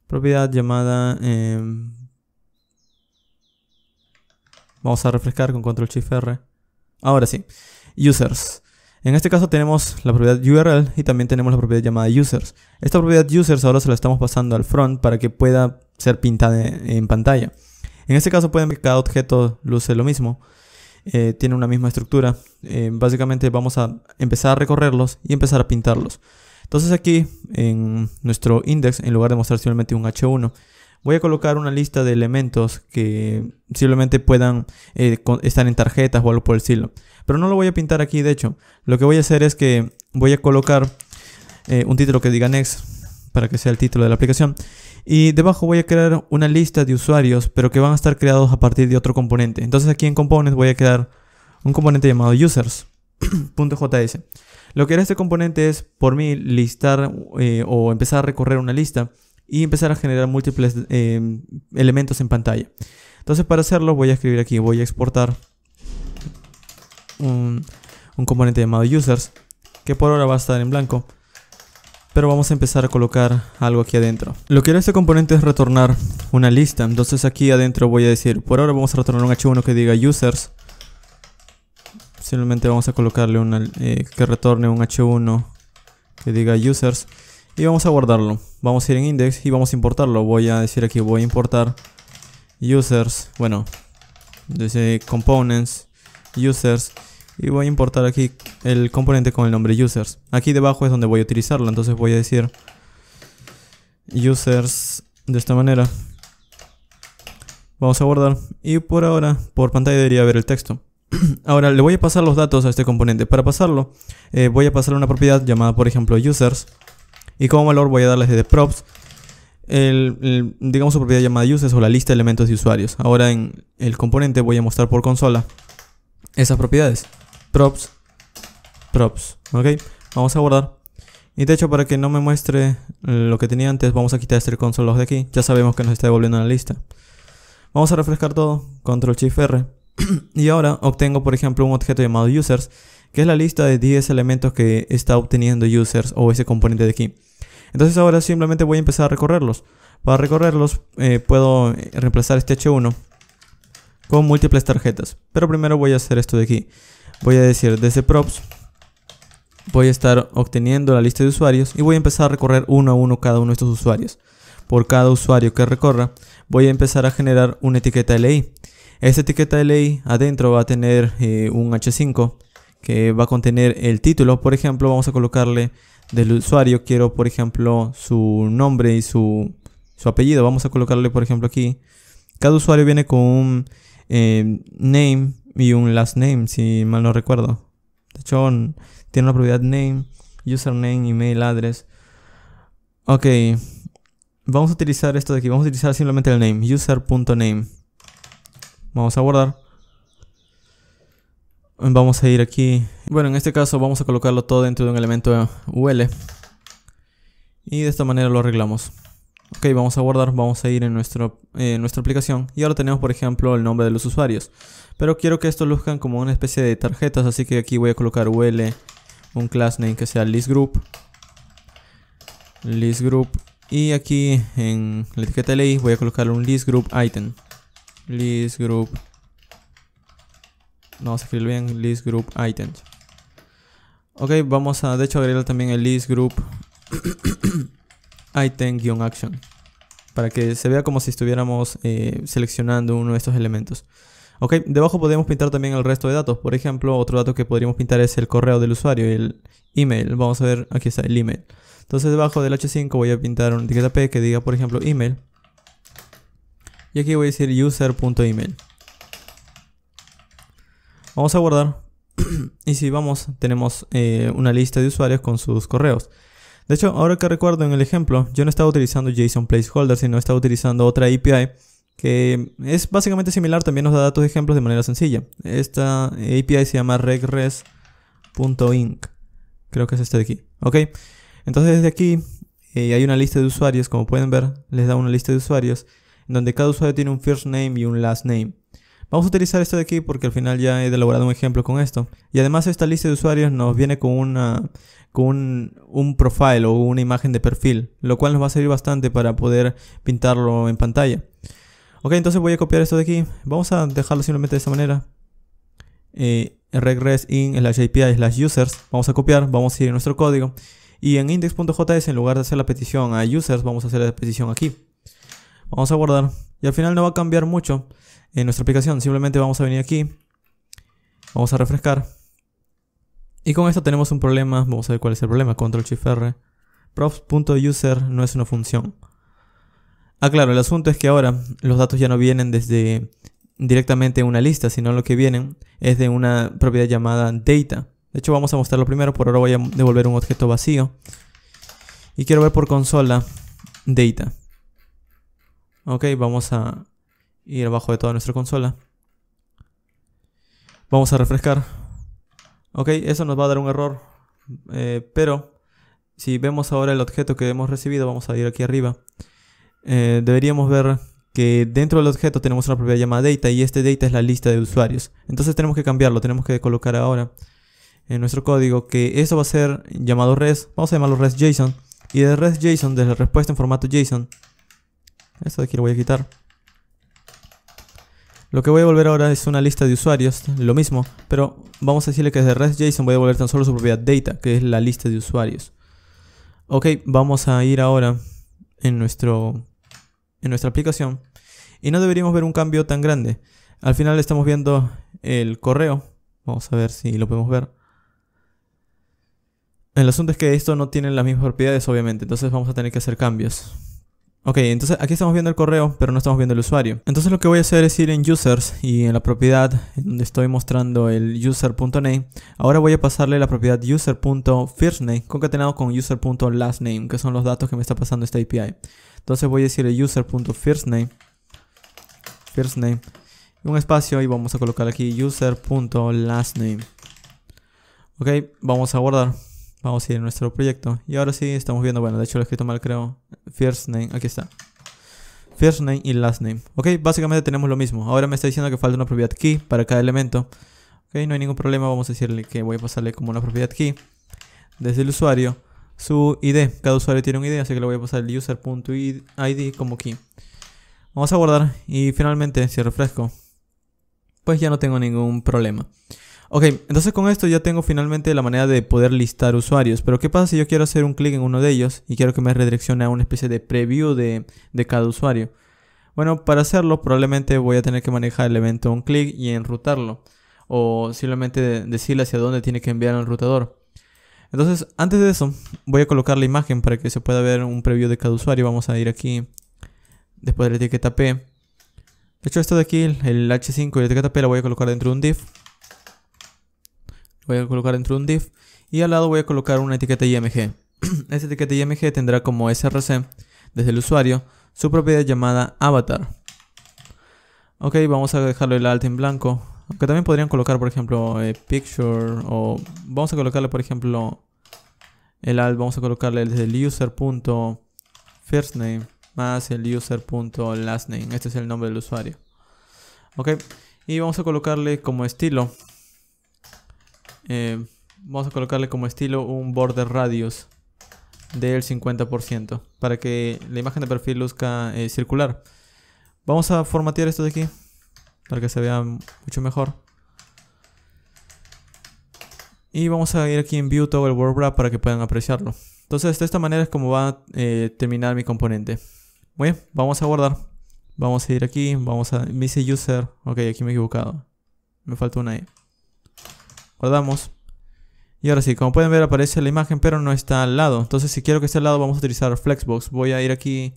Propiedad llamada... Em, vamos a refrescar con control shift R. Ahora sí, users. En este caso tenemos la propiedad URL y también tenemos la propiedad llamada users. Esta propiedad users ahora se la estamos pasando al front para que pueda ser pintada en, pantalla. En este caso pueden ver que cada objeto luce lo mismo, eh, tiene una misma estructura. Eh, básicamente vamos a empezar a recorrerlos y empezar a pintarlos. Entonces aquí en nuestro index, en lugar de mostrar simplemente un H1, voy a colocar una lista de elementos que simplemente puedan eh, estar en tarjetas o algo por el estilo. Pero no lo voy a pintar aquí, de hecho. Lo que voy a hacer es que voy a colocar un título que diga Next, para que sea el título de la aplicación. Y debajo voy a crear una lista de usuarios, pero que van a estar creados a partir de otro componente. Entonces aquí en components voy a crear un componente llamado users.js. *clears throat* Lo que hará este componente es, por mí, listar eh, o empezar a recorrer una lista y empezar a generar múltiples eh, elementos en pantalla. Entonces para hacerlo voy a escribir aquí, voy a exportar un componente llamado users, que por ahora va a estar en blanco pero vamos a empezar a colocar algo aquí adentro. Lo que hará este componente es retornar una lista, entonces aquí adentro voy a decir, por ahora vamos a retornar un H1 que diga users, simplemente vamos a colocarle eh, que retorne un H1 que diga users y vamos a guardarlo. Vamos a ir en index y vamos a importarlo. Voy a decir aquí, voy a importar users, bueno, dice components, users y voy a importar aquí el componente con el nombre users. Aquí debajo es donde voy a utilizarlo, entonces voy a decir users de esta manera. Vamos a guardar y por ahora, por pantalla debería ver el texto. *clears throat* ahora le voy a pasar los datos a este componente. Para pasarlo, eh, voy a pasar una propiedad llamada, por ejemplo, users. Y como valor voy a darle De props, el, digamos su propiedad llamada users o la lista de elementos de usuarios. Ahora en el componente voy a mostrar por consola esas propiedades. Props props, ok, vamos a guardar. Y de hecho para que no me muestre lo que tenía antes, vamos a quitar este console de aquí, ya sabemos que nos está devolviendo la lista. Vamos a refrescar todo, control shift R. *clears throat* y ahora obtengo por ejemplo un objeto llamado users, que es la lista de 10 elementos que está obteniendo users o ese componente de aquí. Entonces ahora simplemente voy a empezar a recorrerlos. Para recorrerlos eh, puedo eh, reemplazar este H1 con múltiples tarjetas. Pero primero voy a hacer esto de aquí. Voy a decir desde props voy a estar obteniendo la lista de usuarios y voy a empezar a recorrer uno a uno cada uno de estos usuarios. Por cada usuario que recorra, voy a empezar a generar una etiqueta LI. Esta etiqueta LI adentro va a tener eh, un H5 que va a contener el título. Por ejemplo, vamos a colocarle del usuario, quiero por ejemplo su nombre y su, apellido. Vamos a colocarle por ejemplo aquí. Cada usuario viene con un eh, name y un last name, si mal no recuerdo. De hecho, tiene la propiedad name, username, email address. Ok, vamos a utilizar esto de aquí, vamos a utilizar simplemente el name, user.name. Vamos a guardar. Vamos a ir aquí. Bueno, en este caso vamos a colocarlo todo dentro de un elemento UL. Y de esta manera lo arreglamos. Ok, vamos a guardar, vamos a ir en nuestro, eh, nuestra aplicación y ahora tenemos por ejemplo el nombre de los usuarios. Pero quiero que esto luzcan como una especie de tarjetas, así que aquí voy a colocar UL un class name que sea list group list group y aquí en la etiqueta ley voy a colocar un list group item list group no, vamos a escribir bien list group items ok vamos a de hecho agregar también el list group *coughs* item-action para que se vea como si estuviéramos eh, seleccionando uno de estos elementos Ok, debajo podemos pintar también el resto de datos. Por ejemplo, otro dato que podríamos pintar es el correo del usuario el email. Vamos a ver, aquí está el email. Entonces debajo del H5 voy a pintar una etiqueta P que diga, por ejemplo, email. Y aquí voy a decir user.email. Vamos a guardar. *clears throat* y si vamos, tenemos eh, una lista de usuarios con sus correos. De hecho, ahora que recuerdo en el ejemplo, yo no estaba utilizando JSON Placeholder, sino estaba utilizando otra API que es básicamente similar, también nos da datos de ejemplos de manera sencilla. Esta API se llama regres.inc. Creo que es este de aquí. Ok, entonces desde aquí eh, hay una lista de usuarios, como pueden ver, les da una lista de usuarios, donde cada usuario tiene un first name y un last name. Vamos a utilizar esto de aquí porque al final ya he elaborado un ejemplo con esto. Y además esta lista de usuarios nos viene con, una, con un profile o una imagen de perfil, lo cual nos va a servir bastante para poder pintarlo en pantalla. Ok, entonces voy a copiar esto de aquí. Vamos a dejarlo simplemente de esa manera. Eh, regress in slash API slash users. Vamos a copiar, vamos a ir a nuestro código. Y en index.js, en lugar de hacer la petición a users, vamos a hacer la petición aquí. Vamos a guardar. Y al final no va a cambiar mucho en nuestra aplicación. Simplemente vamos a venir aquí. Vamos a refrescar. Y con esto tenemos un problema. Vamos a ver cuál es el problema. Control Shift R. Props.user no es una función. Ah, claro, el asunto es que ahora los datos ya no vienen desde directamente una lista, sino lo que vienen es de una propiedad llamada data. De hecho, vamos a mostrarlo primero. Por ahora voy a devolver un objeto vacío. Y quiero ver por consola data. Ok, vamos a ir abajo de toda nuestra consola. Vamos a refrescar. Ok, eso nos va a dar un error. Eh, pero si vemos ahora el objeto que hemos recibido, vamos a ir aquí arriba. Eh, deberíamos ver que dentro del objeto tenemos una propiedad llamada data y este data es la lista de usuarios. Entonces tenemos que cambiarlo, tenemos que colocar ahora en nuestro código que eso va a ser llamado res, vamos a llamarlo res JSON y de res JSON, desde la respuesta en formato JSON, esto de aquí lo voy a quitar. Lo que voy a volver ahora es una lista de usuarios, lo mismo, pero vamos a decirle que desde res JSON voy a volver tan solo su propiedad data, que es la lista de usuarios. Ok, vamos a ir ahora en, nuestro, en nuestra aplicación y no deberíamos ver un cambio tan grande. Al final estamos viendo el correo. Vamos a ver si lo podemos ver. El asunto es que esto no tiene las mismas propiedades, obviamente. Entonces vamos a tener que hacer cambios. Ok, entonces aquí estamos viendo el correo, pero no estamos viendo el usuario. Entonces lo que voy a hacer es ir en users y en la propiedad donde estoy mostrando el user.name. Ahora voy a pasarle la propiedad user.firstName concatenado con user.lastName, que son los datos que me está pasando esta API. Entonces voy a decirle user.firstName, firstName, un espacio y vamos a colocar aquí user.lastName. Ok, vamos a guardar. Vamos a ir a nuestro proyecto. Y ahora sí estamos viendo, bueno, de hecho lo he escrito mal creo. First name, aquí está. First name y last name. Ok, básicamente tenemos lo mismo. Ahora me está diciendo que falta una propiedad key para cada elemento. Ok, no hay ningún problema. Vamos a decirle que voy a pasarle como una propiedad key. Desde el usuario, su ID. Cada usuario tiene un ID, así que le voy a pasar el user.id como key. Vamos a guardar y finalmente si refresco, pues ya no tengo ningún problema. Ok, entonces con esto ya tengo finalmente la manera de poder listar usuarios, pero ¿qué pasa si yo quiero hacer un clic en uno de ellos y quiero que me redireccione a una especie de preview de, cada usuario? Bueno, para hacerlo probablemente voy a tener que manejar el evento un clic y enrutarlo, o simplemente decirle hacia dónde tiene que enviar el rutador. Entonces, antes de eso, voy a colocar la imagen para que se pueda ver un preview de cada usuario. Vamos a ir aquí, después de la etiqueta P. De hecho, esto de aquí, el H5 y la etiqueta P, la voy a colocar dentro de un div voy a colocar dentro un div y al lado voy a colocar una etiqueta img. *clears throat* Esta etiqueta img tendrá como src desde el usuario su propiedad llamada avatar. Ok, vamos a dejarle el alt en blanco. Aunque también podrían colocar, por ejemplo, eh, picture o vamos a colocarle, por ejemplo, el alt, vamos a colocarle desde el user.firstname más el user.lastname. Este es el nombre del usuario. Ok, y vamos a colocarle como estilo eh, vamos a colocarle como estilo un border radius del 50% para que la imagen de perfil luzca eh, circular. Vamos a formatear esto de aquí para que se vea mucho mejor. Y vamos a ir aquí en View todo el World para que puedan apreciarlo. Entonces de esta manera es como va a eh, terminar mi componente. Muy bien, vamos a guardar. Vamos a ir aquí, vamos a... Me dice User. Ok, aquí me he equivocado. Me falta una E. Guardamos. Y ahora sí, como pueden ver aparece la imagen, pero no está al lado. Entonces si quiero que esté al lado vamos a utilizar Flexbox. Voy a ir aquí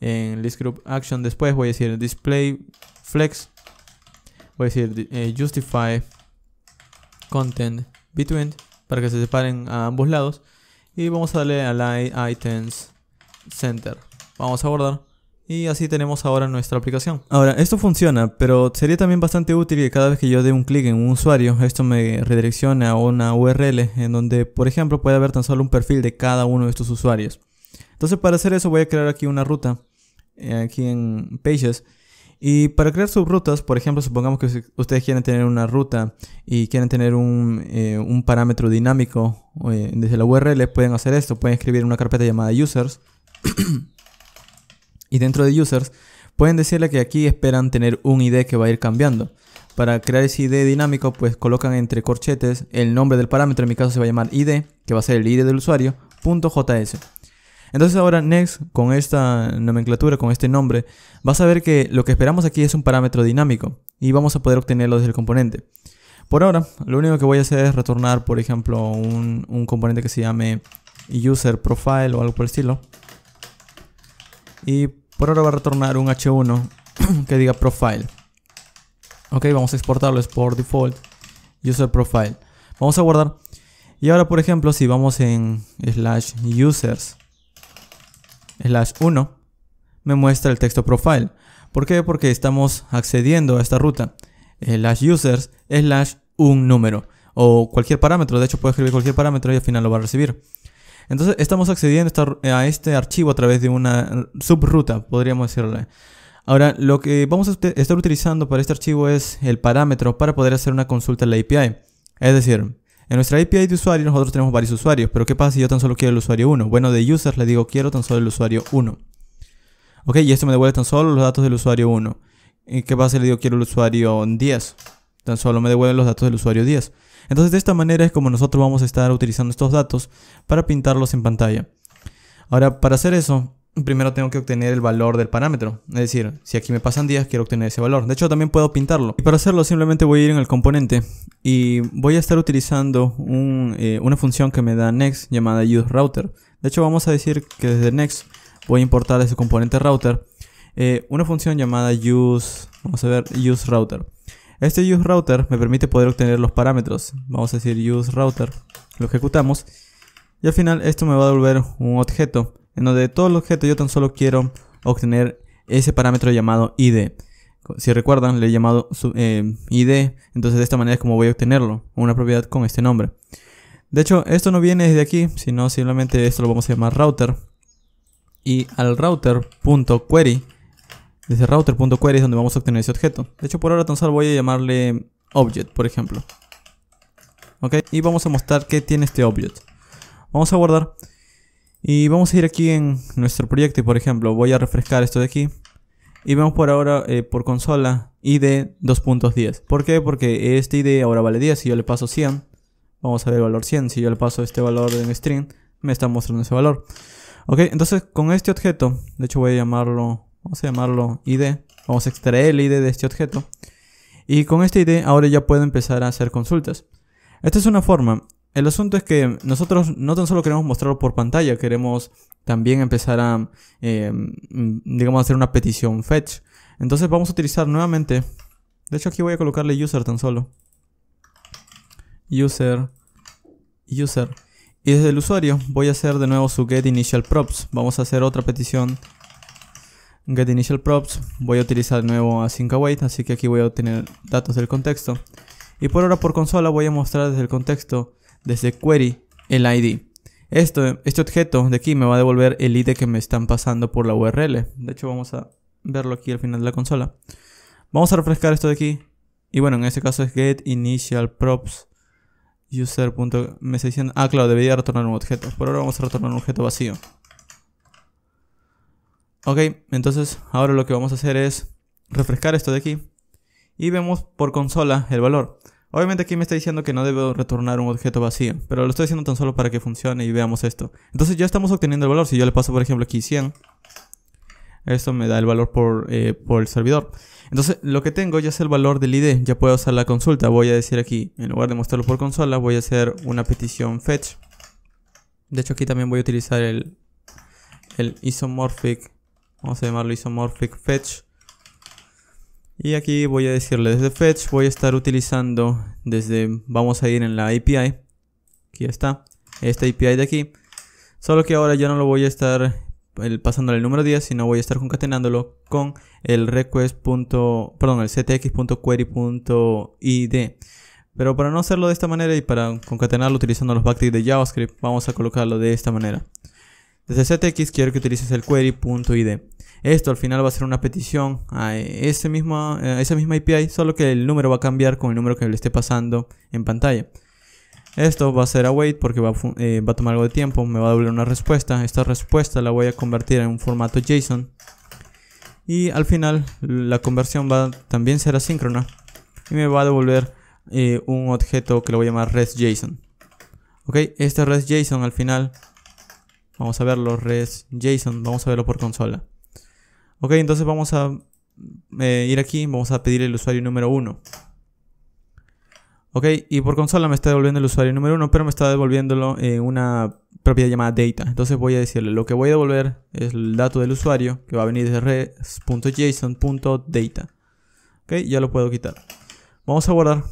en List Group Action después. Voy a decir Display Flex. Voy a decir eh, Justify Content Between. Para que se separen a ambos lados. Y vamos a darle a la Items Center. Vamos a guardar. Y así tenemos ahora nuestra aplicación. Ahora, esto funciona, pero sería también bastante útil que cada vez que yo dé un clic en un usuario, esto me redireccione a una URL en donde, por ejemplo, puede haber tan solo un perfil de cada uno de estos usuarios. Entonces, para hacer eso voy a crear aquí una ruta, eh, aquí en Pages. Y para crear subrutas, por ejemplo, supongamos que ustedes quieren tener una ruta y quieren tener un, eh, parámetro dinámico eh, desde la URL, pueden hacer esto, pueden escribir una carpeta llamada users. *clears throat* Y dentro de users, pueden decirle que aquí esperan tener un ID que va a ir cambiando. Para crear ese ID dinámico, pues colocan entre corchetes el nombre del parámetro, en mi caso se va a llamar ID, que va a ser el ID del usuario, .js. Entonces ahora next, con esta nomenclatura, con este nombre, vas a ver que lo que esperamos aquí es un parámetro dinámico y vamos a poder obtenerlo desde el componente. Por ahora, lo único que voy a hacer es retornar, por ejemplo, un, un componente que se llame user profile o algo por el estilo. Y por ahora va a retornar un H1 *clears throat* que diga profile. Ok, vamos a exportarlo, es por default. User profile. Vamos a guardar. Y ahora, por ejemplo, si vamos en slash users slash 1, me muestra el texto profile. ¿Por qué? Porque estamos accediendo a esta ruta. Slash users slash un número o cualquier parámetro. De hecho, puedo escribir cualquier parámetro y al final lo va a recibir. Entonces estamos accediendo a este archivo a través de una eh, subruta, podríamos decirle. Ahora, lo que vamos a estar utilizando para este archivo es el parámetro para poder hacer una consulta en la API. Es decir, en nuestra API de usuario nosotros tenemos varios usuarios, pero ¿qué pasa si yo tan solo quiero el usuario 1? Bueno, de users le digo quiero tan solo el usuario 1. Ok, y esto me devuelve tan solo los datos del usuario 1. ¿Y qué pasa si le digo quiero el usuario 10? Tan solo me devuelve los datos del usuario 10. Entonces de esta manera es como nosotros vamos a estar utilizando estos datos para pintarlos en pantalla. Ahora, para hacer eso, primero tengo que obtener el valor del parámetro. Es decir, si aquí me pasan días, quiero obtener ese valor. De hecho, también puedo pintarlo. Y para hacerlo, simplemente voy a ir en el componente y voy a estar utilizando eh, una función que me da next llamada useRouter. De hecho, vamos a decir que desde next voy a importar ese componente router eh, una función llamada use, vamos a ver, useRouter. Este useRouter me permite poder obtener los parámetros. Vamos a decir useRouter. Lo ejecutamos. Y al final esto me va a devolver un objeto. En donde de todo el objeto yo tan solo quiero obtener ese parámetro llamado id. Si recuerdan, le he llamado eh, id. Entonces de esta manera es como voy a obtenerlo. Una propiedad con este nombre. De hecho, esto no viene desde aquí, sino simplemente esto lo vamos a llamar router. Y al router.query desde router.query es donde vamos a obtener ese objeto. De hecho, por ahora tan solo voy a llamarle object, por ejemplo. ¿Ok? Y vamos a mostrar qué tiene este object. Vamos a guardar. Y vamos a ir aquí en nuestro proyecto, y por ejemplo, voy a refrescar esto de aquí. Y vemos por ahora eh, por consola ID 2.10. ¿Por qué? Porque este ID ahora vale 10. Si yo le paso 100, vamos a ver el valor 100. Si yo le paso este valor de en string, me está mostrando ese valor. Ok, entonces con este objeto, de hecho voy a llamarlo Vamos a llamarlo ID. Vamos a extraer el ID de este objeto. Y con este ID ahora ya puedo empezar a hacer consultas. Esta es una forma. El asunto es que nosotros no tan solo queremos mostrarlo por pantalla, queremos también empezar a, eh, digamos, hacer una petición fetch. Entonces vamos a utilizar nuevamente, de hecho aquí voy a colocarle user tan solo. User, user. Y desde el usuario voy a hacer de nuevo su get initial props. Vamos a hacer otra petición GetInitialProps, voy a utilizar de nuevo asyncawait, await, así que aquí voy a obtener datos del contexto. Y por ahora por consola voy a mostrar desde el contexto, desde query, el ID. Esto, este objeto de aquí me va a devolver el ID que me están pasando por la URL. De hecho vamos a verlo aquí al final de la consola. Vamos a refrescar esto de aquí. Y bueno, en este caso es get initial props user. Me ah claro, debería retornar un objeto. Por ahora vamos a retornar un objeto vacío. Ok, entonces ahora lo que vamos a hacer es refrescar esto de aquí y vemos por consola el valor. Obviamente aquí me está diciendo que no debo retornar un objeto vacío, pero lo estoy haciendo tan solo para que funcione y veamos esto. Entonces ya estamos obteniendo el valor, si yo le paso por ejemplo aquí 100, esto me da el valor por, eh, por el servidor. Entonces lo que tengo ya es el valor del ID, ya puedo usar la consulta, voy a decir aquí, en lugar de mostrarlo por consola, voy a hacer una petición fetch. De hecho aquí también voy a utilizar el, el isomorphic Vamos a llamarlo isomorphic fetch. Y aquí voy a decirle desde fetch voy a estar utilizando desde, vamos a ir en la API. Aquí está, esta API de aquí. Solo que ahora ya no lo voy a estar Pasando pasándole el número 10, sino voy a estar concatenándolo con el request. perdón, el ctx.query.id. Pero para no hacerlo de esta manera y para concatenarlo utilizando los backticks de JavaScript, vamos a colocarlo de esta manera. Desde CTX quiero que utilices el query.id. Esto al final va a ser una petición a, ese mismo, esa misma API, solo que el número va a cambiar con el número que le esté pasando en pantalla. Esto va a ser await porque eh, va, a tomar algo de tiempo, me va a devolver una respuesta. Esta respuesta la voy a convertir en un formato JSON. Y al final la conversión va también ser asíncrona y me va a devolver eh, un objeto que lo voy a llamar resjson Ok, este resjson al final Vamos a verlo, los res JSON, vamos a verlo por consola. Ok, entonces vamos a eh, ir aquí, vamos a pedir el usuario número 1. Ok, y por consola me está devolviendo el usuario número 1, pero me está devolviéndolo en eh, una propiedad llamada data. Entonces voy a decirle, lo que voy a devolver es el dato del usuario, que va a venir Desde res.json.data. Ok, ya lo puedo quitar. Vamos a guardar.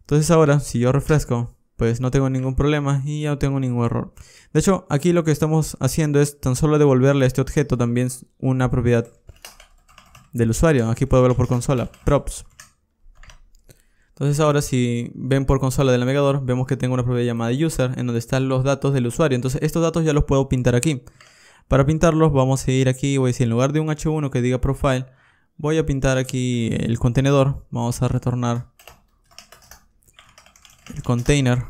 Entonces ahora, si yo refresco pues no tengo ningún problema y ya no tengo ningún error. De hecho, aquí lo que estamos haciendo es tan solo devolverle a este objeto también una propiedad del usuario. Aquí puedo verlo por consola, props. Entonces ahora si ven por consola del navegador, vemos que tengo una propiedad llamada user en donde están los datos del usuario. Entonces estos datos ya los puedo pintar aquí. Para pintarlos vamos a ir aquí, voy a decir en lugar de un h1 que diga profile, voy a pintar aquí el contenedor. Vamos a retornar el container.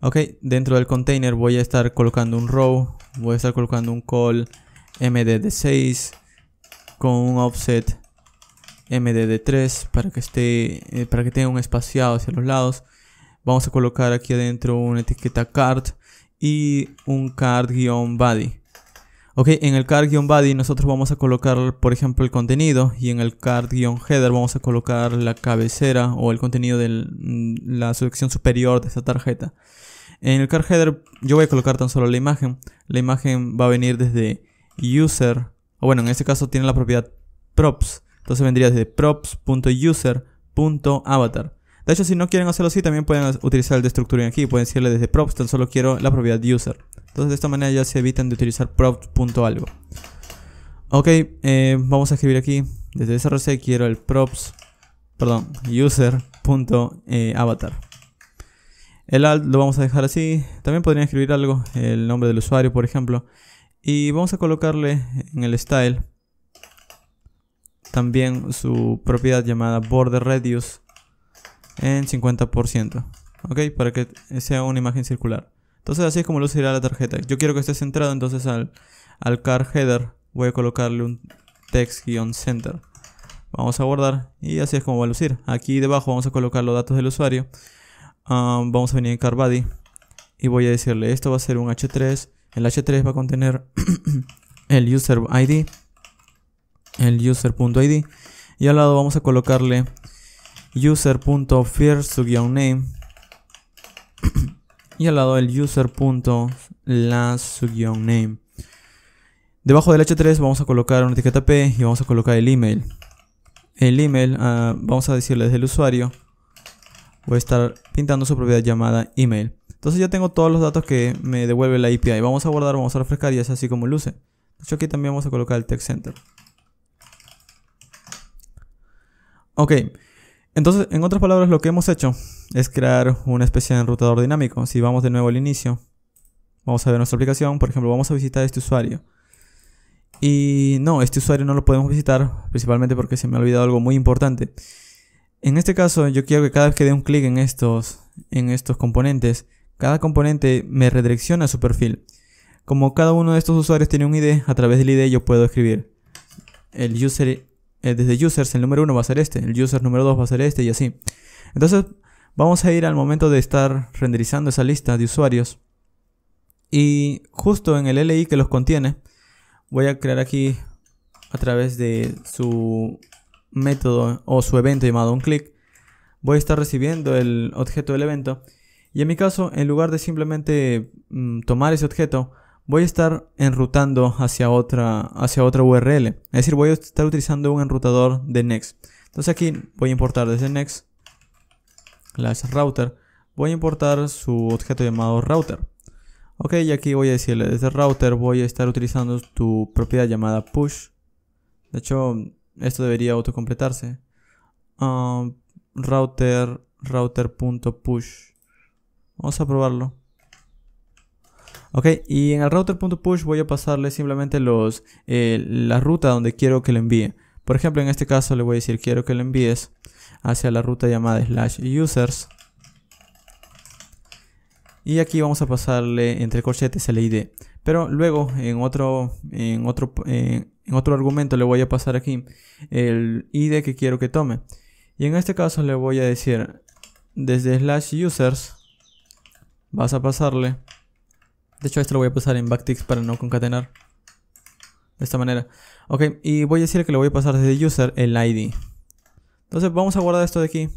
Ok, dentro del container voy a estar colocando un row, voy a estar colocando un call md de 6 con un offset md de 3 para que esté eh, para que tenga un espaciado hacia los lados. Vamos a colocar aquí adentro una etiqueta card y un card-body. Ok, en el card body nosotros vamos a colocar, por ejemplo, el contenido y en el card header vamos a colocar la cabecera o el contenido de mm, la sección superior de esta tarjeta. En el card header yo voy a colocar tan solo la imagen. La imagen va a venir desde user, o bueno, en este caso tiene la propiedad props. Entonces vendría desde props.user.avatar. De hecho, si no quieren hacerlo así, también pueden utilizar el destructuring aquí. Pueden decirle desde props, tan solo quiero la propiedad user. Entonces de esta manera ya se evitan de utilizar props.algo. Ok, eh, vamos a escribir aquí. Desde src quiero el props, perdón, user.avatar. Eh, el alt lo vamos a dejar así. También podría escribir algo, el nombre del usuario, por ejemplo. Y vamos a colocarle en el style también su propiedad llamada border radius en 50%. Ok, para que sea una imagen circular. Entonces así es como lucirá la tarjeta. Yo quiero que esté centrado, entonces al, al car header voy a colocarle un text-center. Vamos a guardar y así es como va a lucir. Aquí debajo vamos a colocar los datos del usuario. vamos a venir en car body y voy a decirle esto va a ser un H3. El H3 va a contener *clears throat* el user ID, el user.id y al lado vamos a colocarle user.first-name y al lado el user.last-name. Debajo del H3 vamos a colocar una etiqueta P y vamos a colocar el email. El email, ah, vamos a decirle desde el usuario, voy a estar pintando su propiedad llamada email. Entonces ya tengo todos los datos que me devuelve la API. Vamos a guardar, vamos a refrescar y es así como luce. De hecho aquí también vamos a colocar el text center. Ok. Entonces, en otras palabras, lo que hemos hecho es crear una especie de enrutador dinámico. Si vamos de nuevo al inicio, vamos a ver nuestra aplicación. Por ejemplo, vamos a visitar este usuario. Y no, este usuario no lo podemos visitar, principalmente porque se me ha olvidado algo muy importante. En este caso, yo quiero que cada vez que dé un clic en estos, en estos componentes, cada componente me redirecciona a su perfil. Como cada uno de estos usuarios tiene un ID, a través del ID yo puedo escribir el user eh, desde users, el número 1 va a ser este, el user número 2 va a ser este y así. Entonces vamos a ir al momento de estar renderizando esa lista de usuarios. Y justo en el LI que los contiene, voy a crear aquí a través de su método o su evento llamado click voy a estar recibiendo el objeto del evento. Y en mi caso, en lugar de simplemente mm, tomar ese objeto, voy a estar enrutando hacia otra, hacia otra URL. Es decir, voy a estar utilizando un enrutador de Next. Entonces aquí voy a importar desde Next, clase router, voy a importar su objeto llamado router. Ok, y aquí voy a decirle, desde router voy a estar utilizando tu propiedad llamada push. De hecho, esto debería autocompletarse. Um, router, router.push. Vamos a probarlo. Ok, y en el router.push voy a pasarle simplemente los, eh, la ruta donde quiero que le envíe. Por ejemplo, en este caso le voy a decir quiero que le envíes hacia la ruta llamada slash users. Y aquí vamos a pasarle entre corchetes el ID. Pero luego en otro, en otro, en otro argumento le voy a pasar aquí el ID que quiero que tome. Y en este caso le voy a decir desde slash users vas a pasarle de hecho, esto lo voy a pasar en backticks para no concatenar. De esta manera. Ok, y voy a decir que lo voy a pasar desde user el ID. Entonces vamos a guardar esto de aquí.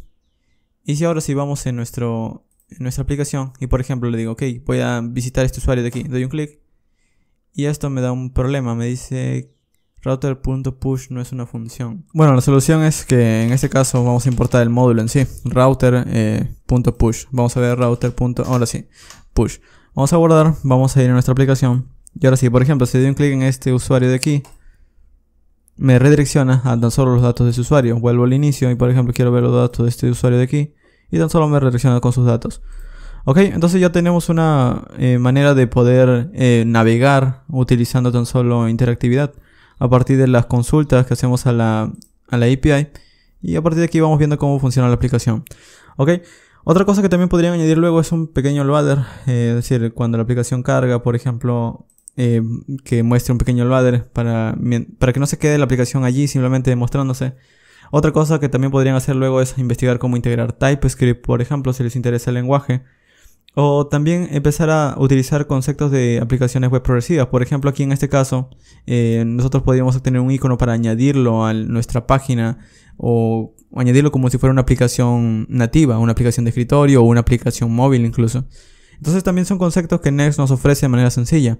Y si ahora sí vamos en, nuestro, nuestra aplicación y por ejemplo le digo, ok, voy a visitar este usuario de aquí, doy un clic. Y esto me da un problema, me dice router.push no es una función. Bueno, la solución es que en este caso vamos a importar el módulo en sí, router.push. Eh, vamos a ver router. ahora sí, push. Vamos a guardar, vamos a ir a nuestra aplicación. Y ahora sí, por ejemplo, si doy un clic en este usuario de aquí, me redirecciona a tan solo los datos de ese usuario. Vuelvo al inicio y por ejemplo quiero ver los datos de este usuario de aquí y tan solo me redirecciona con sus datos. Ok, entonces ya tenemos una eh, manera de poder eh, navegar utilizando tan solo interactividad a partir de las consultas que hacemos a la, a la API y a partir de aquí vamos viendo cómo funciona la aplicación. Ok. Otra cosa que también podrían añadir luego es un pequeño loader, eh, es decir, cuando la aplicación carga, por ejemplo, eh, que muestre un pequeño loader para, para que no se quede la aplicación allí simplemente mostrándose. Otra cosa que también podrían hacer luego es investigar cómo integrar TypeScript, por ejemplo, si les interesa el lenguaje. O también empezar a utilizar conceptos de aplicaciones web progresivas. Por ejemplo, aquí en este caso, eh, nosotros podríamos obtener un icono para añadirlo a nuestra página o, añadirlo como si fuera una aplicación nativa, una aplicación de escritorio o una aplicación móvil incluso. Entonces también son conceptos que Next nos ofrece de manera sencilla.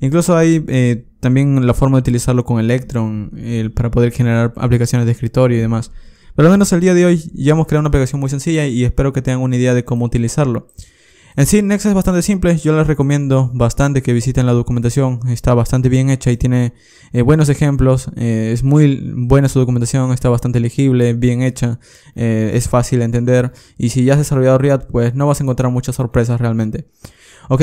Incluso hay eh, también la forma de utilizarlo con Electron eh, para poder generar aplicaciones de escritorio y demás. Pero al menos el día de hoy ya hemos creado una aplicación muy sencilla y espero que tengan una idea de cómo utilizarlo. En sí, Next es bastante simple, yo les recomiendo bastante que visiten la documentación, está bastante bien hecha y tiene eh, buenos ejemplos, eh, es muy buena su documentación, está bastante legible, bien hecha, eh, es fácil de entender y si ya has desarrollado React, pues no vas a encontrar muchas sorpresas realmente. ¿Ok?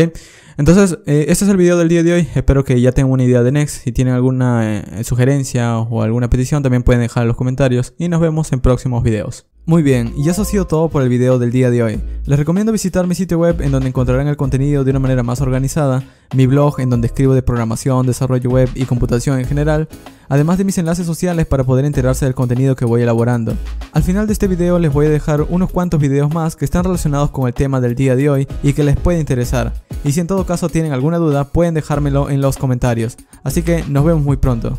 Entonces, este es el video del día de hoy. Espero que ya tengan una idea de Next. Si tienen alguna sugerencia o alguna petición, también pueden dejar en los comentarios. Y nos vemos en próximos videos. Muy bien, y eso ha sido todo por el video del día de hoy. Les recomiendo visitar mi sitio web en donde encontrarán el contenido de una manera más organizada, mi blog en donde escribo de programación, desarrollo web y computación en general, además de mis enlaces sociales para poder enterarse del contenido que voy elaborando. Al final de este video les voy a dejar unos cuantos videos más que están relacionados con el tema del día de hoy y que les puede interesar. Y si en todo caso tienen alguna duda pueden dejármelo en los comentarios. Así que nos vemos muy pronto.